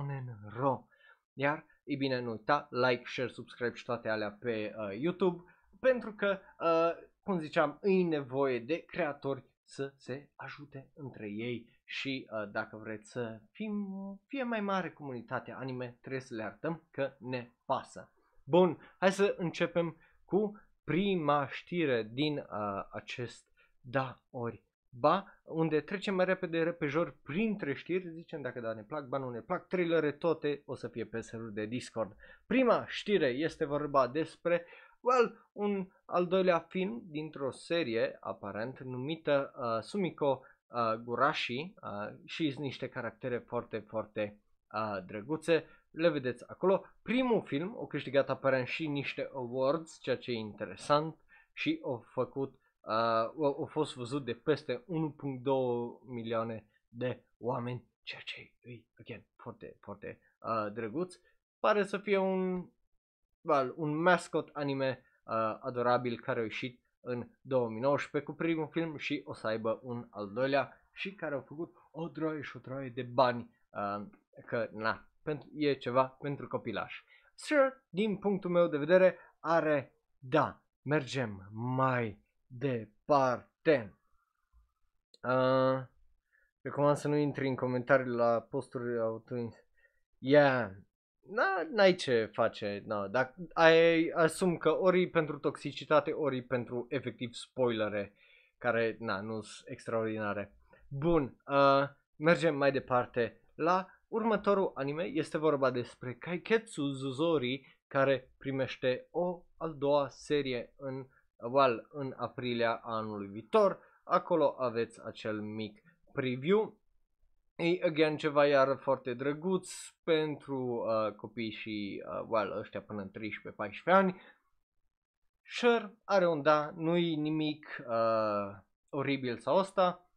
Iar, e bine, nu uita, like, share, subscribe și toate alea pe uh, YouTube, pentru că, uh, cum ziceam, e nevoie de creatori să se ajute între ei și uh, dacă vreți să fim, fie mai mare comunitatea anime, trebuie să le arătăm că ne pasă. Bun, hai să începem cu prima știre din uh, acest da ori ba, unde trecem mai repede repejor printre știri, zicem dacă da ne plac, ba nu ne plac, trailere toate o să fie pe serverul de Discord. Prima știre este vorba despre well, un al doilea film dintr-o serie aparent numită uh, Sumiko uh, Gurashi uh, și niște caractere foarte, foarte uh, drăguțe le vedeți acolo. Primul film a câștigat aparent și niște awards, ceea ce e interesant și a făcut uh, a fost văzut de peste 1.2 milioane de oameni, ceea ce e, again, foarte, foarte uh, drăguț. Pare să fie un, well, un mascot anime uh, adorabil care a ieșit în 2019 cu primul film și o să aibă un al doilea și care au făcut o droaie și o droaie de bani uh, că na, pentru, e ceva pentru copilaș. Sir, din punctul meu de vedere, are da. Mergem mai departe. Uh, recomand să nu intri în comentarii la posturi auto. Yeah. Na, n-ai ce face, na, dacă ai, asum că ori pentru toxicitate, ori pentru efectiv spoilere, care, na, nu sunt extraordinare. Bun, uh, mergem mai departe la Următorul anime este vorba despre Kaiketsu Zuzori care primește o al doua serie în val în aprilia anului viitor. Acolo aveți acel mic preview. E, again, ceva iar foarte drăguț pentru uh, copii și, uh, well, ăștia până în 13-14 ani. Sure, are un da, nu-i nimic uh, oribil sau asta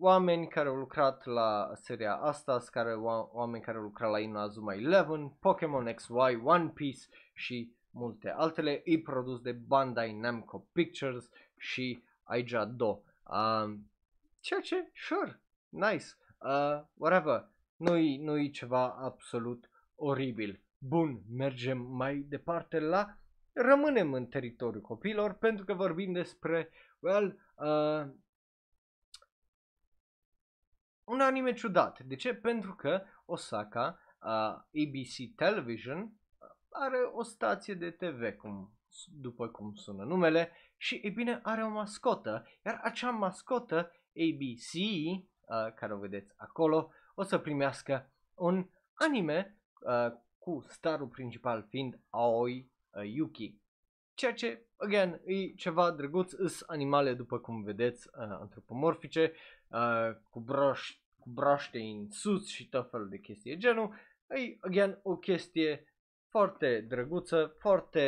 oameni care au lucrat la seria asta, care, oameni care au lucrat la Inazuma Eleven, Pokémon XY, One Piece și multe altele. E produs de Bandai Namco Pictures și aici Do. Um, ceea ce, sure, nice, uh, whatever, nu-i, nu-i ceva absolut oribil. Bun, mergem mai departe la... Rămânem în teritoriul copilor pentru că vorbim despre, well, uh, un anime ciudat. De ce? Pentru că Osaka, uh, ABC Television, are o stație de TV, cum, după cum sună numele, și, e bine, are o mascotă, iar acea mascotă, ABC, uh, care o vedeți acolo, o să primească un anime uh, cu starul principal fiind Aoi uh, Yuki. Ceea ce, again, e ceva drăguț, îs animale, după cum vedeți, uh, antropomorfice Uh, cu, broș, cu broaște în sus și tot felul de chestii genul. E, again, o chestie foarte drăguță, foarte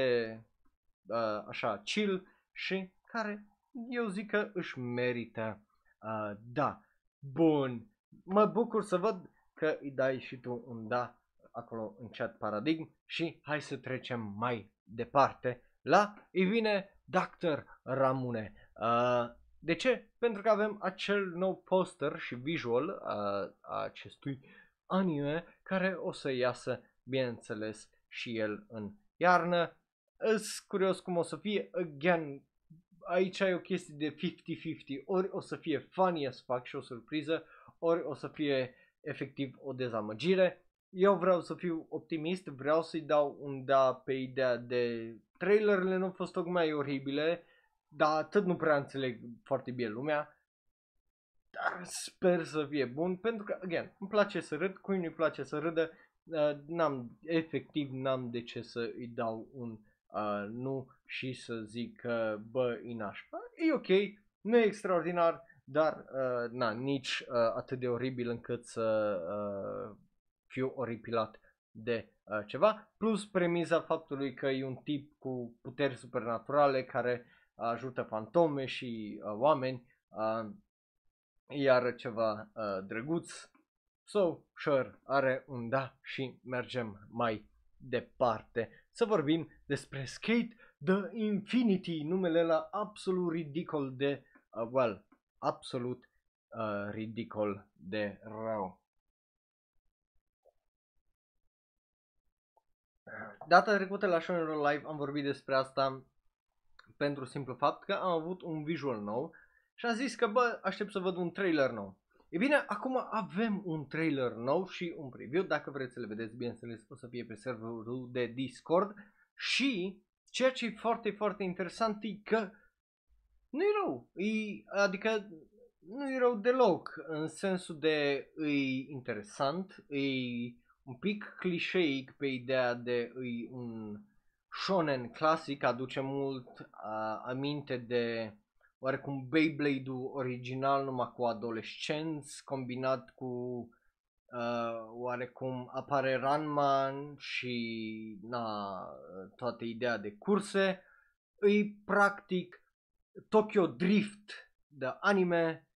uh, așa chill și care eu zic că își merită. Uh, da, bun, mă bucur să văd că îi dai și tu un da acolo în chat paradigm și hai să trecem mai departe la, îi vine Dr. Ramune. Uh, de ce? Pentru că avem acel nou poster și visual a, a acestui anime care o să iasă, bineînțeles, și el în iarnă. Îs curios cum o să fie, again, aici e o chestie de 50-50, ori o să fie funny as fuck și o surpriză, ori o să fie efectiv o dezamăgire. Eu vreau să fiu optimist, vreau să-i dau un da pe ideea de trailerele nu au fost tocmai oribile, dar atât nu prea înțeleg foarte bine lumea. Dar sper să fie bun, pentru că, again, îmi place să râd, cui nu-i place să râdă, uh, n-am, efectiv n-am de ce să îi dau un uh, nu și să zic că, uh, bă, nașpa. E ok, nu e extraordinar, dar, uh, na, nici uh, atât de oribil încât să uh, fiu oripilat de uh, ceva, plus premiza faptului că e un tip cu puteri supernaturale care uh, ajută fantome și uh, oameni, uh, iar ceva uh, drăguț. So, sure, are un da și mergem mai departe. Să vorbim despre Skate The Infinity, numele la absolut ridicol de, uh, well, absolut uh, ridicol de rău. Data trecută la Shonen Live am vorbit despre asta pentru simplu fapt că am avut un visual nou și am zis că, bă, aștept să văd un trailer nou. E bine, acum avem un trailer nou și un preview, dacă vreți să le vedeți, bineînțeles, o să fie pe serverul de Discord și ceea ce e foarte, foarte interesant e că nu e rău, e, adică nu e rău deloc, în sensul de e interesant, e un pic clișeic pe ideea de e un shonen clasic aduce mult uh, aminte de oarecum Beyblade-ul original numai cu adolescenți combinat cu uh, oarecum apare Ranman și na, toată ideea de curse, îi practic Tokyo Drift de anime,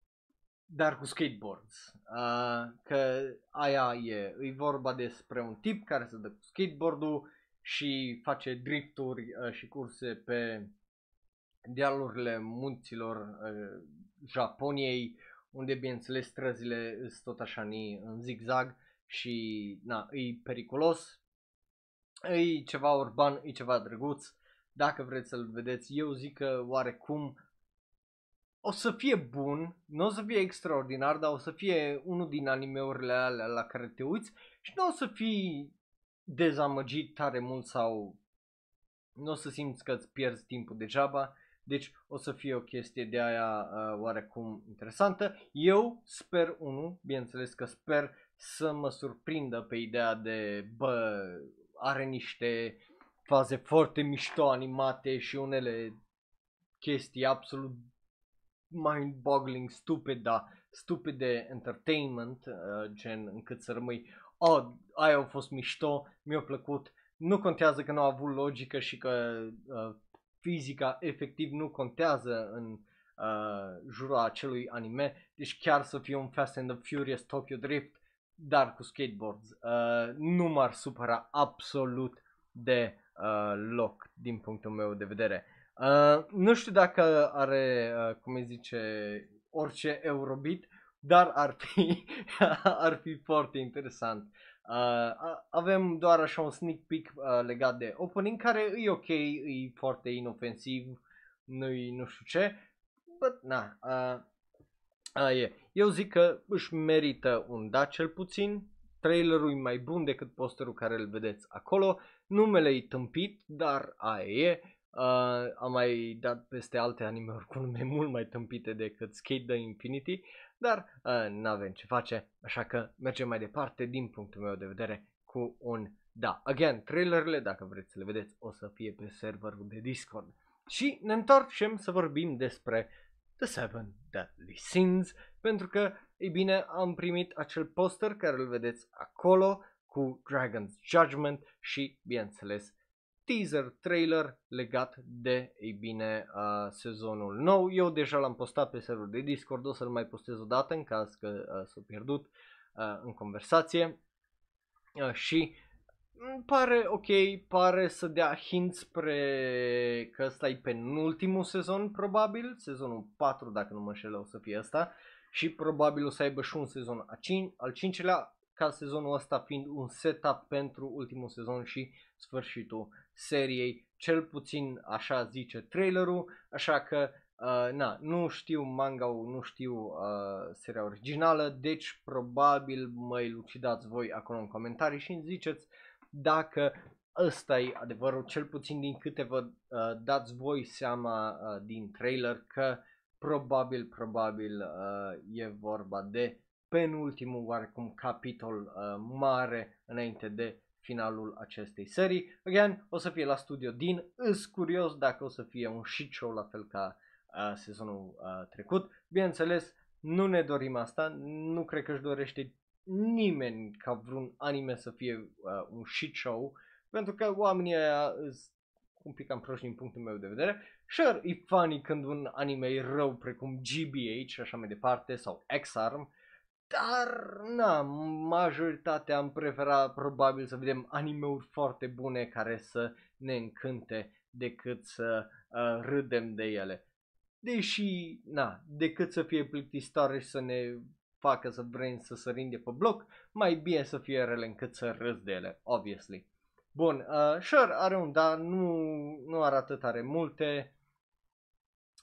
dar cu skateboards. Uh, că aia e, e vorba despre un tip care se dă cu skateboardul, și face drifturi uh, și curse pe dealurile munților uh, Japoniei, unde bineînțeles străzile sunt tot așa în zigzag și na, e periculos, e ceva urban, e ceva drăguț, dacă vreți să-l vedeți, eu zic că oarecum o să fie bun, nu o să fie extraordinar, dar o să fie unul din animeurile alea la care te uiți și nu o să fii dezamăgit tare mult sau nu o să simți că îți pierzi timpul degeaba. Deci o să fie o chestie de aia uh, oarecum interesantă. Eu sper unul, bineînțeles că sper să mă surprindă pe ideea de, bă, are niște faze foarte mișto animate și unele chestii absolut mind-boggling, stupid, da, stupid de entertainment, uh, gen încât să rămâi oh, aia a fost mișto, mi-a plăcut, nu contează că nu a avut logică și că uh, fizica efectiv nu contează în uh, jurul acelui anime, deci chiar să fie un Fast and the Furious Tokyo Drift, dar cu skateboards, uh, nu m-ar supăra absolut de uh, loc din punctul meu de vedere. Uh, nu știu dacă are, uh, cum îi zice, orice Eurobeat, dar ar fi, ar fi foarte interesant. Uh, avem doar așa un sneak peek uh, legat de opening care e ok, e foarte inofensiv, nu nu știu ce, but na, uh, uh, yeah. eu zic că își merită un da cel puțin, trailerul e mai bun decât posterul care îl vedeți acolo, numele e tâmpit, dar aia e, Uh, am mai dat peste alte anime cu nume mult mai tâmpite decât Skate the Infinity, dar uh, nu avem ce face, așa că mergem mai departe din punctul meu de vedere cu un da. Again, trailerele, dacă vreți să le vedeți, o să fie pe serverul de Discord. Și ne întoarcem să vorbim despre The Seven Deadly Sins, pentru că, ei bine, am primit acel poster care îl vedeți acolo cu Dragon's Judgment și, bineînțeles, teaser trailer legat de, ei bine, uh, sezonul nou. Eu deja l-am postat pe serverul de Discord, o să-l mai postez o dată în caz că uh, s-a pierdut uh, în conversație. Uh, și pare ok, pare să dea hint spre că ăsta e penultimul sezon probabil, sezonul 4 dacă nu mă înșel o să fie ăsta și probabil o să aibă și un sezon al cincilea, ca sezonul ăsta fiind un setup pentru ultimul sezon și sfârșitul seriei, cel puțin așa zice trailerul, așa că uh, na, nu știu manga nu știu uh, seria originală, deci probabil mă elucidați voi acolo în comentarii și îmi ziceți dacă ăsta e adevărul, cel puțin din câte vă uh, dați voi seama uh, din trailer că probabil, probabil uh, e vorba de penultimul oarecum capitol uh, mare înainte de finalul acestei serii. Again, o să fie la studio din, îs curios dacă o să fie un shit show la fel ca uh, sezonul uh, trecut. Bineînțeles, nu ne dorim asta, nu cred că își dorește nimeni ca vreun anime să fie uh, un shit show, pentru că oamenii aia îs un pic cam proști din punctul meu de vedere. Sure, e funny când un anime e rău precum GBH și așa mai departe, sau X-Arm, dar na, majoritatea am preferat probabil să vedem animeuri foarte bune care să ne încânte decât să uh, râdem de ele. Deși, na, decât să fie plictisitoare și să ne facă să vrem să sărim de pe bloc, mai bine să fie rele încât să râzi de ele, obviously. Bun, uh, sure, are un da, nu, nu arată tare multe,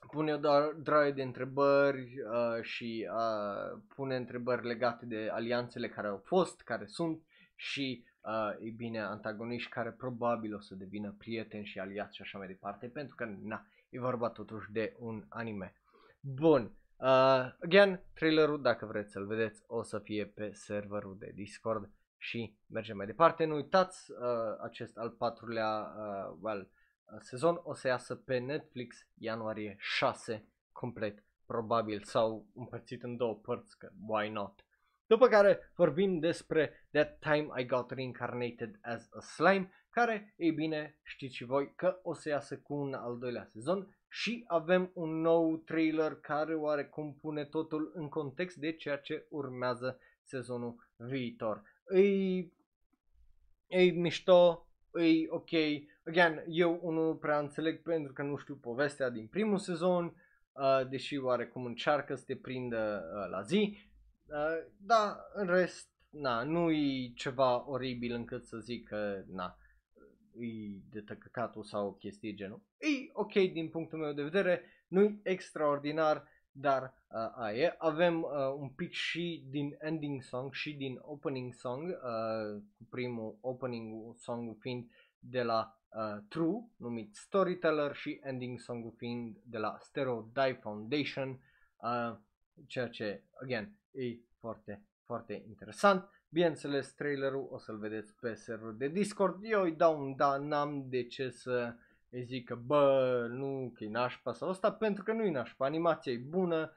pune o droaie de întrebări uh, și uh, pune întrebări legate de alianțele care au fost, care sunt și, uh, e bine, antagoniști care probabil o să devină prieteni și aliați și așa mai departe, pentru că, na, e vorba totuși de un anime. Bun, uh, again, trailerul, dacă vreți să-l vedeți, o să fie pe serverul de Discord și mergem mai departe. Nu uitați uh, acest al patrulea, uh, well, sezon o să iasă pe Netflix ianuarie 6 complet probabil sau împărțit în două părți că why not după care vorbim despre That Time I Got Reincarnated as a Slime care, ei bine, știți și voi că o să iasă cu un al doilea sezon și avem un nou trailer care oarecum pune totul în context de ceea ce urmează sezonul viitor. Îi, îi mișto, îi ok, again, eu unul nu prea înțeleg pentru că nu știu povestea din primul sezon, uh, deși oarecum încearcă să te prindă uh, la zi, uh, dar în rest, na, nu e ceva oribil încât să zic că, na, e de tăcăcatul sau chestii genul. E ok din punctul meu de vedere, nu e extraordinar, dar uh, aia Avem uh, un pic și din ending song și din opening song, uh, cu primul opening song fiind de la uh, True, numit Storyteller și ending song-ul fiind de la Stereo Die Foundation, uh, ceea ce, again, e foarte, foarte interesant. Bineînțeles, trailerul o să-l vedeți pe serverul de Discord. Eu îi dau un da, n-am de ce să îi zic că bă, nu, că e nașpa sau asta, pentru că nu e nașpa, animația e bună,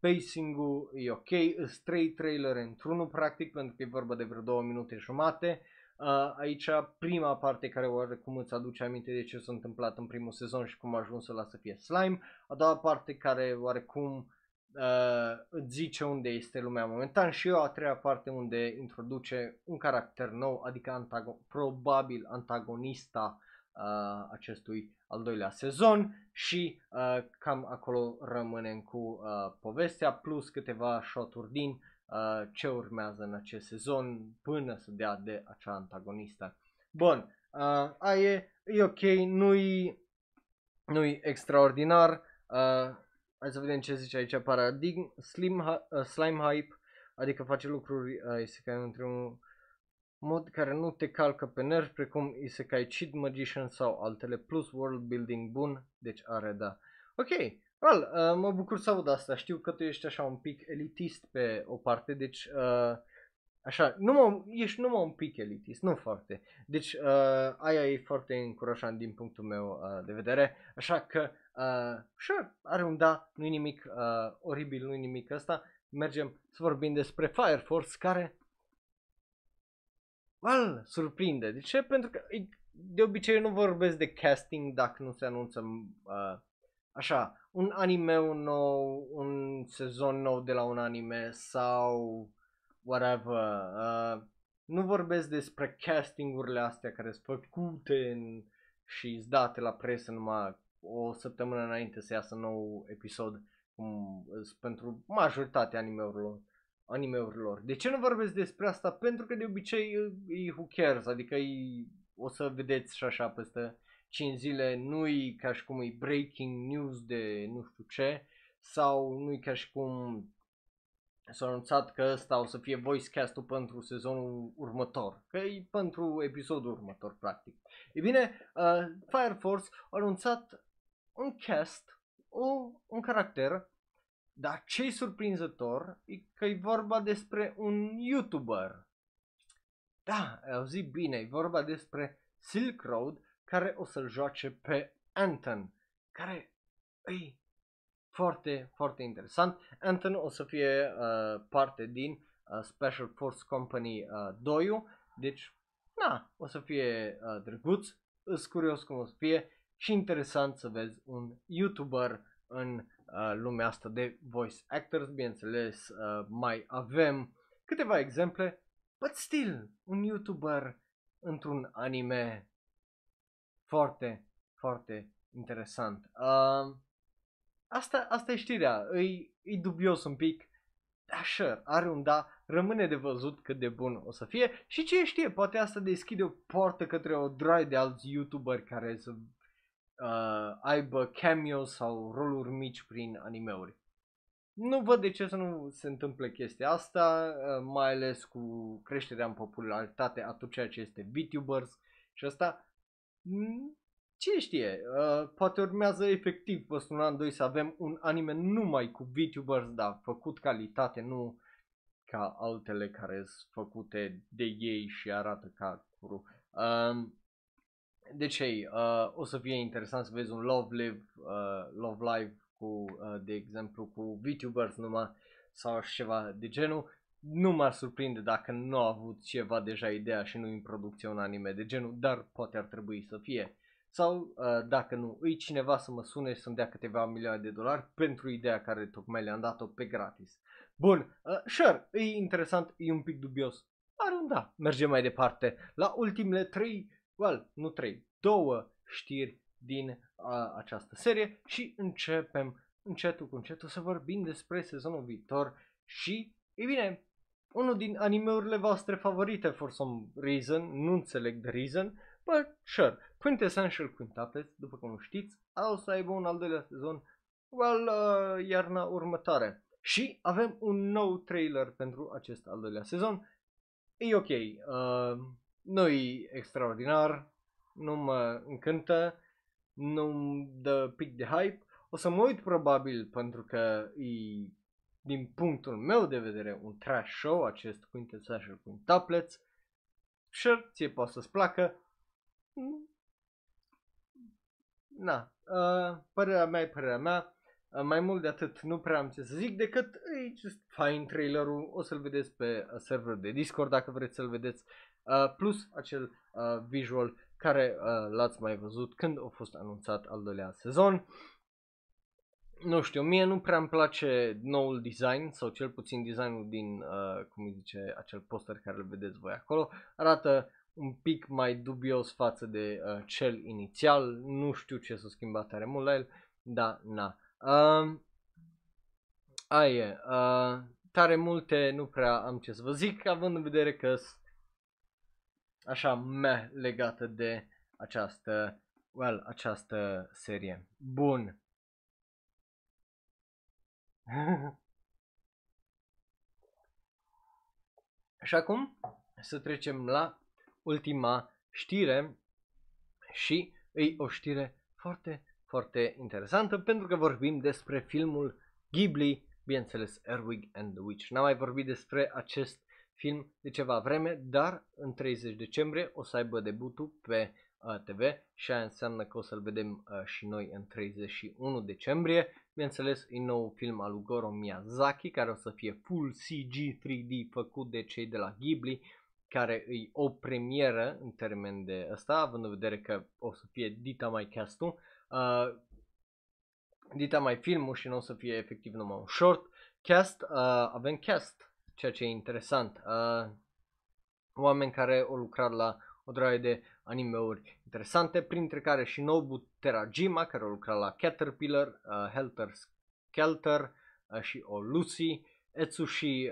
pacing-ul e ok, sunt trei trailere într-unul practic, pentru că e vorba de vreo două minute jumate, Uh, aici prima parte care oarecum îți aduce aminte de ce s-a întâmplat în primul sezon și cum a ajuns la să fie slime. A doua parte care oarecum uh, îți zice unde este lumea momentan și eu a treia parte unde introduce un caracter nou, adică antago- probabil antagonista uh, acestui al doilea sezon și uh, cam acolo rămânem cu uh, povestea plus câteva shoturi din uh, Uh, ce urmează în acest sezon până să dea de acea antagonistă. Bun, uh, aia e, e ok, nu-i, nu-i extraordinar. Uh, hai să vedem ce zice aici paradigm, slim, uh, slime hype, adică face lucruri uh, ca într-un mod care nu te calcă pe nervi, precum Isekai Cheat Magician sau altele, plus world building bun, deci are da. Ok, Well, uh, mă bucur să aud asta. Știu că tu ești așa un pic elitist pe o parte, deci uh, așa, numai, ești numai un pic elitist, nu foarte. Deci uh, aia e foarte încurajant din punctul meu uh, de vedere, așa că uh, sure, are un da, nu-i nimic uh, oribil, nu-i nimic ăsta. Mergem să vorbim despre Fire Force care well, surprinde. De ce? Pentru că de obicei nu vorbesc de casting dacă nu se anunță uh, așa, un anime nou, un sezon nou de la un anime sau whatever. Uh, nu vorbesc despre castingurile astea care sunt făcute în, și date la presă numai o săptămână înainte să iasă nou episod cum pentru majoritatea animeurilor animeurilor. De ce nu vorbesc despre asta? Pentru că de obicei e who cares, adică e, o să vedeți și așa peste 5 zile nu-i ca și cum e breaking news de nu știu ce sau nu-i ca și cum s-a anunțat că ăsta o să fie cast ul pentru sezonul următor, că e pentru episodul următor practic. E bine, uh, Fire Force a anunțat un cast, o, un caracter, dar ce surprinzător e că e vorba despre un YouTuber. Da, au zis bine, e vorba despre Silk Road, care o să-l joace pe Anton, care e foarte, foarte interesant. Anton o să fie uh, parte din uh, Special Force Company uh, 2 deci, na, o să fie uh, drăguț, îs curios cum o să fie și interesant să vezi un YouTuber în uh, lumea asta de voice actors, bineînțeles, uh, mai avem câteva exemple, but still, un YouTuber într-un anime foarte, foarte interesant. Uh, asta, asta e știrea, e, e dubios un pic. Da, sure, are un da, rămâne de văzut cât de bun o să fie și ce știe, poate asta deschide o poartă către o droaie de alți youtuberi care să uh, aibă cameo sau roluri mici prin animeuri. Nu văd de ce să nu se întâmple chestia asta, uh, mai ales cu creșterea în popularitate a tot ceea ce este VTubers și asta Mm, cine știe, uh, poate urmează efectiv pe un an, doi să avem un anime numai cu VTubers, dar făcut calitate, nu ca altele care sunt făcute de ei și arată ca curu. Uh, um, deci, hey, uh, o să fie interesant să vezi un Love Live, uh, Love Live cu, uh, de exemplu, cu VTubers numai sau ceva de genul nu m-ar surprinde dacă nu a avut ceva deja ideea și nu în producție un anime de genul, dar poate ar trebui să fie. Sau, uh, dacă nu, îi cineva să mă sune și să-mi dea câteva milioane de dolari pentru ideea care tocmai le-am dat-o pe gratis. Bun, uh, sure, e interesant, e un pic dubios. Arunda, mergem mai departe la ultimele trei, well, nu trei, două știri din uh, această serie și începem încetul cu încetul să vorbim despre sezonul viitor și, e bine, unul din animeurile voastre favorite for some reason, nu înțeleg the reason, but sure, Quintessential Quintuplets, după cum știți, o să aibă un al doilea sezon, well, uh, iarna următoare. Și avem un nou trailer pentru acest al doilea sezon. E ok, uh, nu e extraordinar, nu mă încântă, nu-mi dă pic de hype. O să mă uit probabil pentru că e din punctul meu de vedere, un trash show, acest Quintet Slasher tablets. Sure, ție poate să-ți placă. Na, ă, părerea mea e părerea mea. Ă, mai mult de atât nu prea am ce să zic decât e just fine trailerul, o să-l vedeți pe serverul de Discord dacă vreți să-l vedeți, ă, plus acel visual care l-ați mai văzut când a fost anunțat al doilea sezon nu știu, mie nu prea îmi place noul design sau cel puțin designul din, uh, cum îi zice, acel poster care îl vedeți voi acolo. Arată un pic mai dubios față de uh, cel inițial, nu știu ce s-a schimbat tare mult la el, da, na. Uh, um, aia uh, tare multe nu prea am ce să vă zic, având în vedere că așa meh legată de această, well, această serie. Bun. și acum să trecem la ultima știre și e o știre foarte, foarte interesantă pentru că vorbim despre filmul Ghibli, bineînțeles Erwig and the Witch. N-am mai vorbit despre acest film de ceva vreme, dar în 30 decembrie o să aibă debutul pe TV și aia înseamnă că o să-l vedem uh, și noi în 31 decembrie. Bineînțeles, e nou film al lui Goro Miyazaki care o să fie full CG 3D făcut de cei de la Ghibli care e o premieră în termen de asta, având în vedere că o să fie dita mai cast uh, dita mai filmul și nu o să fie efectiv numai un short cast, uh, avem cast, ceea ce e interesant. Uh, oameni care au lucrat la o draie de animeuri interesante, printre care și Nobu Terajima, care lucrat la Caterpillar, uh, Helter Skelter uh, și O Lucy, Etsushi uh,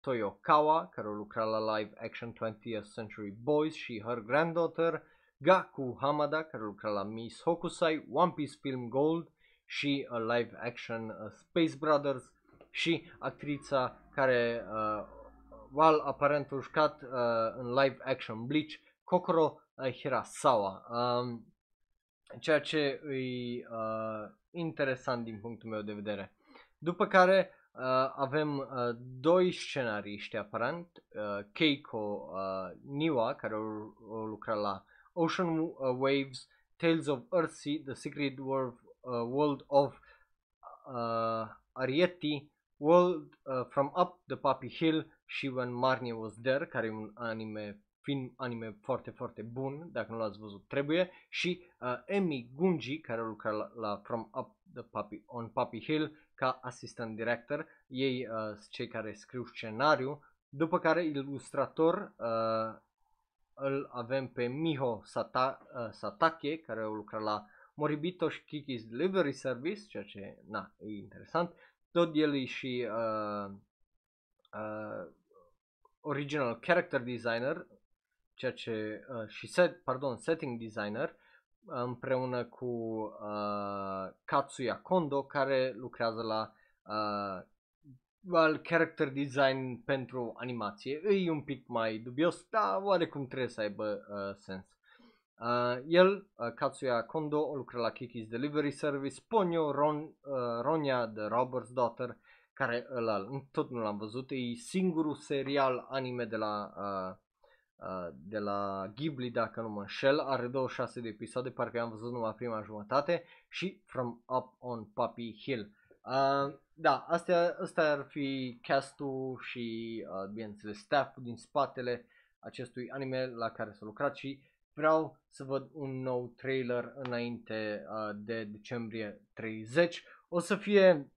Toyokawa, care lucrat la live action 20th Century Boys și Her Granddaughter, Gaku Hamada, care lucrat la Miss Hokusai, One Piece Film Gold și a uh, live action uh, Space Brothers și actrița care, uh, val aparent jucat uh, în live action Bleach, Kokoro Hirasawa. Um, ceea ce e uh, interesant din punctul meu de vedere. După care uh, avem uh, doi scenariști aparent, uh, Keiko uh, Niwa, care o, o lucra la Ocean uh, Waves, Tales of Earthsea, The Secret World, uh, World of uh, Arieti, World uh, from Up the Puppy Hill și When Marnie Was There, care e un anime film anime foarte, foarte bun, dacă nu l-ați văzut, trebuie, și uh, Emi Gunji, care lucra la, la From Up the Puppy, on Puppy Hill ca assistant director, ei uh, sunt cei care scriu scenariu, după care ilustrator uh, îl avem pe Miho Sata, uh, Satake, care a lucrat la Moribito și Kiki's Delivery Service, ceea ce, na, e interesant. Tot el și uh, uh, original character designer ceea ce, uh, și set, pardon, setting designer împreună cu uh, Katsuya Kondo care lucrează la uh, well, character design pentru animație. E un pic mai dubios, dar oarecum trebuie să aibă uh, sens. Uh, el, uh, Katsuya Kondo, lucra la Kiki's Delivery Service, Ponyo, Ron, uh, Ronya, The Robber's Daughter, care ăla, tot nu l-am văzut, e singurul serial anime de la uh, Uh, de la Ghibli, dacă nu mă înșel, are 26 de episoade, parcă am văzut numai prima jumătate, și From Up on Puppy Hill. Uh, da, astea, asta ar fi castul și, uh, bineînțeles, staff din spatele acestui anime la care s-a lucrat și vreau să văd un nou trailer înainte uh, de decembrie 30. O să fie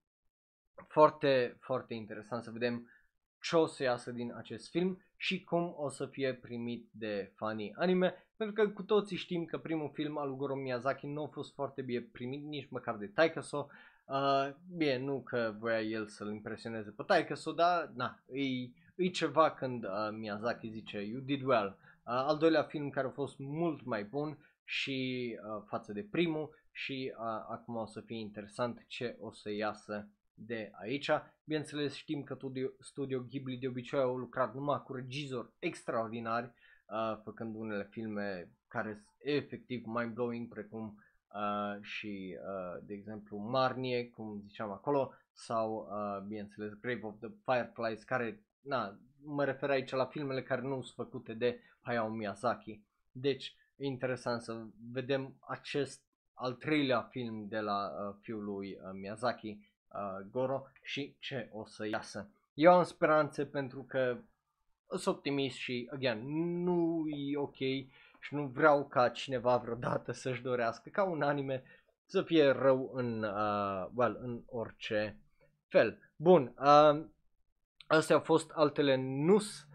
foarte, foarte interesant să vedem ce o să iasă din acest film și cum o să fie primit de fanii anime, pentru că cu toții știm că primul film al lui Goro Miyazaki nu a fost foarte bine primit nici măcar de taică uh, ah, bine, nu că voia el să-l impresioneze pe taică dar na, e, e ceva când uh, Miyazaki zice You did well. Uh, al doilea film care a fost mult mai bun și uh, față de primul și uh, acum o să fie interesant ce o să iasă de aici. Bineînțeles știm că studio, studio Ghibli de obicei au lucrat numai cu regizori extraordinari, uh, făcând unele filme care sunt efectiv mind-blowing, precum uh, și, uh, de exemplu, Marnie, cum ziceam acolo, sau, uh, bineînțeles, Grave of the Fireflies, care, na, mă refer aici la filmele care nu sunt făcute de Hayao Miyazaki. Deci, e interesant să vedem acest al treilea film de la uh, fiul lui uh, Miyazaki uh, Goro și ce o să iasă. Eu am speranțe pentru că sunt optimist și, again, nu e ok și nu vreau ca cineva vreodată să-și dorească ca un anime să fie rău în, uh, well, în orice fel. Bun, uh, astea au fost altele nus.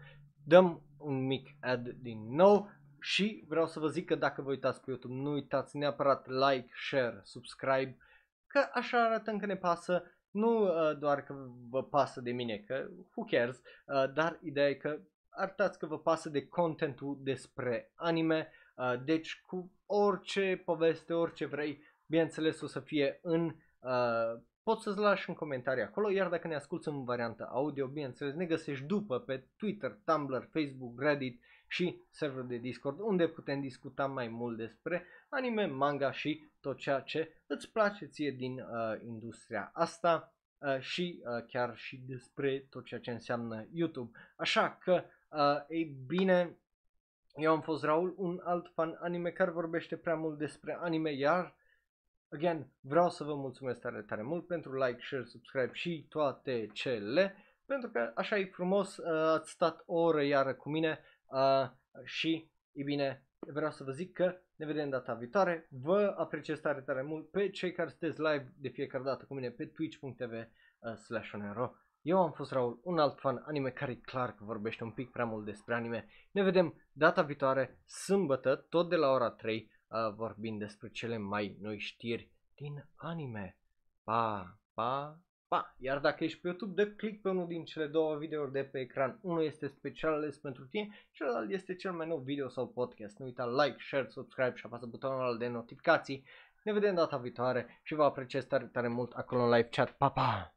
Dăm un mic ad din nou și vreau să vă zic că dacă vă uitați pe YouTube, nu uitați neapărat like, share, subscribe că așa arătăm că ne pasă, nu uh, doar că vă pasă de mine, că who cares, uh, dar ideea e că arătați că vă pasă de contentul despre anime, uh, deci cu orice poveste, orice vrei, bineînțeles o să fie în uh, poți să-ți lași în comentarii acolo, iar dacă ne asculti în varianta audio, bineînțeles, ne găsești după pe Twitter, Tumblr, Facebook, Reddit și serverul de Discord unde putem discuta mai mult despre anime, manga și tot ceea ce îți place ție din uh, industria asta uh, și uh, chiar și despre tot ceea ce înseamnă YouTube. Așa că, uh, ei bine, eu am fost Raul, un alt fan anime care vorbește prea mult despre anime, iar, again, vreau să vă mulțumesc tare, tare mult pentru like, share, subscribe și toate cele, pentru că așa e frumos, uh, ați stat o oră iară cu mine, și, e bine, vreau să vă zic că ne vedem data viitoare. Vă apreciez tare, tare mult pe cei care sunteți live de fiecare dată cu mine pe twitch.tv slash Eu am fost Raul, un alt fan anime care clar că vorbește un pic prea mult despre anime. Ne vedem data viitoare, sâmbătă, tot de la ora 3, vorbind despre cele mai noi știri din anime. Pa, pa! Pa! Iar dacă ești pe YouTube, dă click pe unul din cele două videouri de pe ecran. Unul este special ales pentru tine, celălalt este cel mai nou video sau podcast. Nu uita like, share, subscribe și apasă butonul ăla de notificații. Ne vedem data viitoare și vă apreciez tare, tare mult acolo în live chat. Pa, pa!